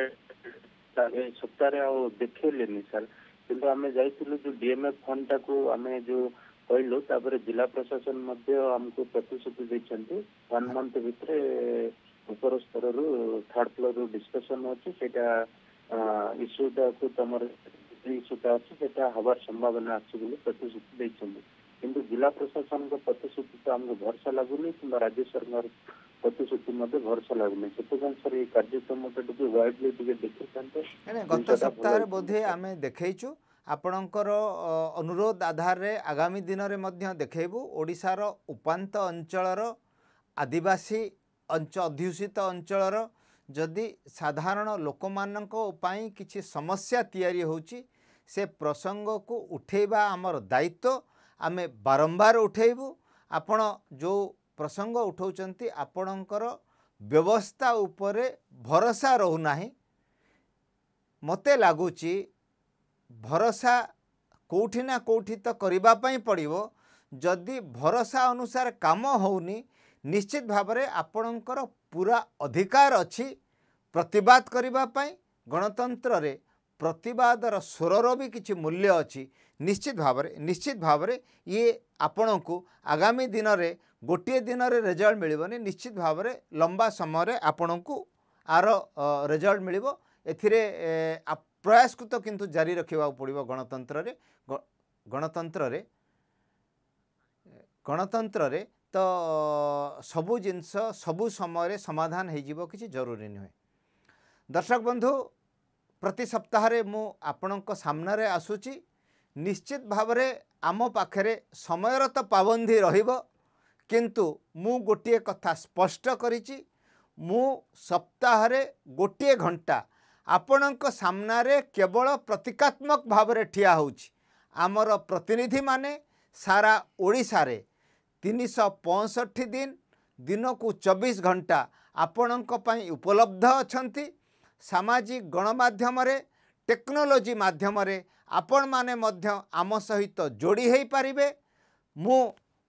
ଏ ସପ୍ତାହରେ ଆଉ ଦେଖେଇଲେନି ସାର୍ କିନ୍ତୁ ଆମେ ଯାଇଥିଲୁ ଯୋଉ ଡିଏମ୍ଏଫ୍ ଫଣ୍ଡଟାକୁ ଆମେ ଯୋଉ କହିଲୁ ତାପରେ ଜିଲ୍ଲା ପ୍ରଶାସନ ମଧ୍ୟ ଆମକୁ ପ୍ରତିଶ୍ରୁତି ଦେଇଛନ୍ତି ୱାନ୍ ମନ୍ଥ ଭିତରେ ଉପର ସ୍ତରରୁ ଥାର୍ଡ ଫ୍ଲୋରରୁ ଡିସ୍କସନ୍ ଅଛି ସେଇଟା ଇସ୍ୟୁଟାକୁ ତମର ત્રીસ તથા હવા સંભાવના ଅଛି ବୋଲି ପ୍ରତିଶ୍ରୁତି ଦେଇଛନ୍ତି କିନ୍ତୁ ଜିଲ୍ଲା ପ୍ରଶାସନଙ୍କ ପ୍ରତିଶ୍ରୁତି ତ ଆମକୁ ଭରସା ଲାଗୁନି କିମ୍ବା ରାଜ୍ୟ ସରକାର ପ୍ରତିଶ୍ରୁତି ମଧ୍ୟ ଭରସା ଲାଗୁନି ସେଥିପାଇଁ ସାର୍ ଏଇ କାର୍ଯ୍ୟକ୍ରମଟା ଟିକେ ୱାଇଡଲି ଟିକେ ଦେଖେଇଥାନ୍ତେ ଗତ ସପ୍ତାହରେ ବୋଧେ ଆମେ ଦେଖେଇଛୁ ଆପଣଙ୍କର ଅନୁରୋଧ ଆଧାରରେ ଆଗାମୀ ଦିନରେ ମଧ୍ୟ ଦେଖେଇବୁ ଓଡ଼ିଶାର ଉପାନ୍ତ ଅଞ୍ଚଳର ଆଦିବାସୀ ଅଞ୍ଚ ଅଧ୍ୟୁଷିତ ଅଞ୍ଚଳର ଯଦି ସାଧାରଣ ଲୋକମାନଙ୍କ ପାଇଁ କିଛି ସମସ୍ୟା ତିଆରି ହେଉଛି ସେ ପ୍ରସଙ୍ଗକୁ ଉଠାଇବା ଆମର ଦାୟିତ୍ୱ ଆମେ ବାରମ୍ବାର ଉଠାଇବୁ ଆପଣ ଯେଉଁ ପ୍ରସଙ୍ଗ ଉଠାଉଛନ୍ତି ଆପଣଙ୍କର ବ୍ୟବସ୍ଥା ଉପରେ ଭରସା ରହୁନାହିଁ ମୋତେ ଲାଗୁଛି ଭରସା କେଉଁଠି ନା କେଉଁଠି ତ କରିବା ପାଇଁ ପଡ଼ିବ ଯଦି ଭରସା ଅନୁସାର କାମ ହେଉନି ନିଶ୍ଚିତ ଭାବରେ ଆପଣଙ୍କର ପୁରା ଅଧିକାର ଅଛି ପ୍ରତିବାଦ କରିବା ପାଇଁ ଗଣତନ୍ତ୍ରରେ ପ୍ରତିବାଦର ସ୍ୱରର ବି କିଛି ମୂଲ୍ୟ ଅଛି ନିଶ୍ଚିତ ଭାବରେ ନିଶ୍ଚିତ ଭାବରେ ଇଏ ଆପଣଙ୍କୁ ଆଗାମୀ ଦିନରେ ଗୋଟିଏ ଦିନରେ ରେଜଲ୍ଟ ମିଳିବନି ନିଶ୍ଚିତ ଭାବରେ ଲମ୍ବା ସମୟରେ ଆପଣଙ୍କୁ ଆର ରେଜଲ୍ଟ ମିଳିବ ଏଥିରେ ପ୍ରୟାସକୃତ କିନ୍ତୁ ଜାରି ରଖିବାକୁ ପଡ଼ିବ ଗଣତନ୍ତ୍ରରେ ଗଣତନ୍ତ୍ରରେ ଗଣତନ୍ତ୍ରରେ ତ ସବୁ ଜିନିଷ ସବୁ ସମୟରେ ସମାଧାନ ହୋଇଯିବ କିଛି ଜରୁରୀ ନୁହେଁ ଦର୍ଶକ ବନ୍ଧୁ ପ୍ରତି ସପ୍ତାହରେ ମୁଁ ଆପଣଙ୍କ ସାମ୍ନାରେ ଆସୁଛି ନିଶ୍ଚିତ ଭାବରେ ଆମ ପାଖରେ ସମୟର ତ ପାବନ୍ଦି ରହିବ କିନ୍ତୁ ମୁଁ ଗୋଟିଏ କଥା ସ୍ପଷ୍ଟ କରିଛି ମୁଁ ସପ୍ତାହରେ ଗୋଟିଏ ଘଣ୍ଟା ଆପଣଙ୍କ ସାମ୍ନାରେ କେବଳ ପ୍ରତୀକାତ୍ମକ ଭାବରେ ଠିଆ ହେଉଛି ଆମର ପ୍ରତିନିଧିମାନେ ସାରା ଓଡ଼ିଶାରେ ତିନିଶହ ପଞ୍ଚଷଠି ଦିନ ଦିନକୁ ଚବିଶ ଘଣ୍ଟା ଆପଣଙ୍କ ପାଇଁ ଉପଲବ୍ଧ ଅଛନ୍ତି ସାମାଜିକ ଗଣମାଧ୍ୟମରେ ଟେକ୍ନୋଲୋଜି ମାଧ୍ୟମରେ ଆପଣମାନେ ମଧ୍ୟ ଆମ ସହିତ ଯୋଡ଼ି ହୋଇପାରିବେ ମୁଁ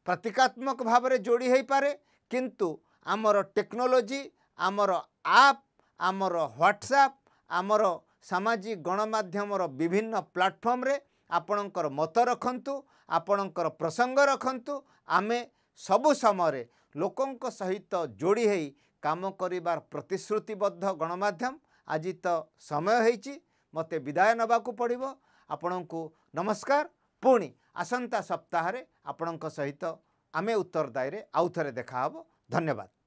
ପ୍ରତୀକାତ୍ମକ ଭାବରେ ଯୋଡ଼ି ହୋଇପାରେ କିନ୍ତୁ ଆମର ଟେକ୍ନୋଲୋଜି ଆମର ଆପ୍ ଆମର ହ୍ୱାଟ୍ସଆପ୍ ଆମର ସାମାଜିକ ଗଣମାଧ୍ୟମର ବିଭିନ୍ନ ପ୍ଲାଟଫର୍ମରେ ଆପଣଙ୍କର ମତ ରଖନ୍ତୁ ଆପଣଙ୍କର ପ୍ରସଙ୍ଗ ରଖନ୍ତୁ ଆମେ ସବୁ ସମୟରେ ଲୋକଙ୍କ ସହିତ ଯୋଡ଼ି ହୋଇ କାମ କରିବାର ପ୍ରତିଶ୍ରୁତିବଦ୍ଧ ଗଣମାଧ୍ୟମ ଆଜି ତ ସମୟ ହୋଇଛି ମୋତେ ବିଦାୟ ନେବାକୁ ପଡ଼ିବ ଆପଣଙ୍କୁ ନମସ୍କାର ପୁଣି ଆସନ୍ତା ସପ୍ତାହରେ ଆପଣଙ୍କ ସହିତ ଆମେ ଉତ୍ତରଦାୟୀରେ ଆଉ ଥରେ ଦେଖା ହେବ ଧନ୍ୟବାଦ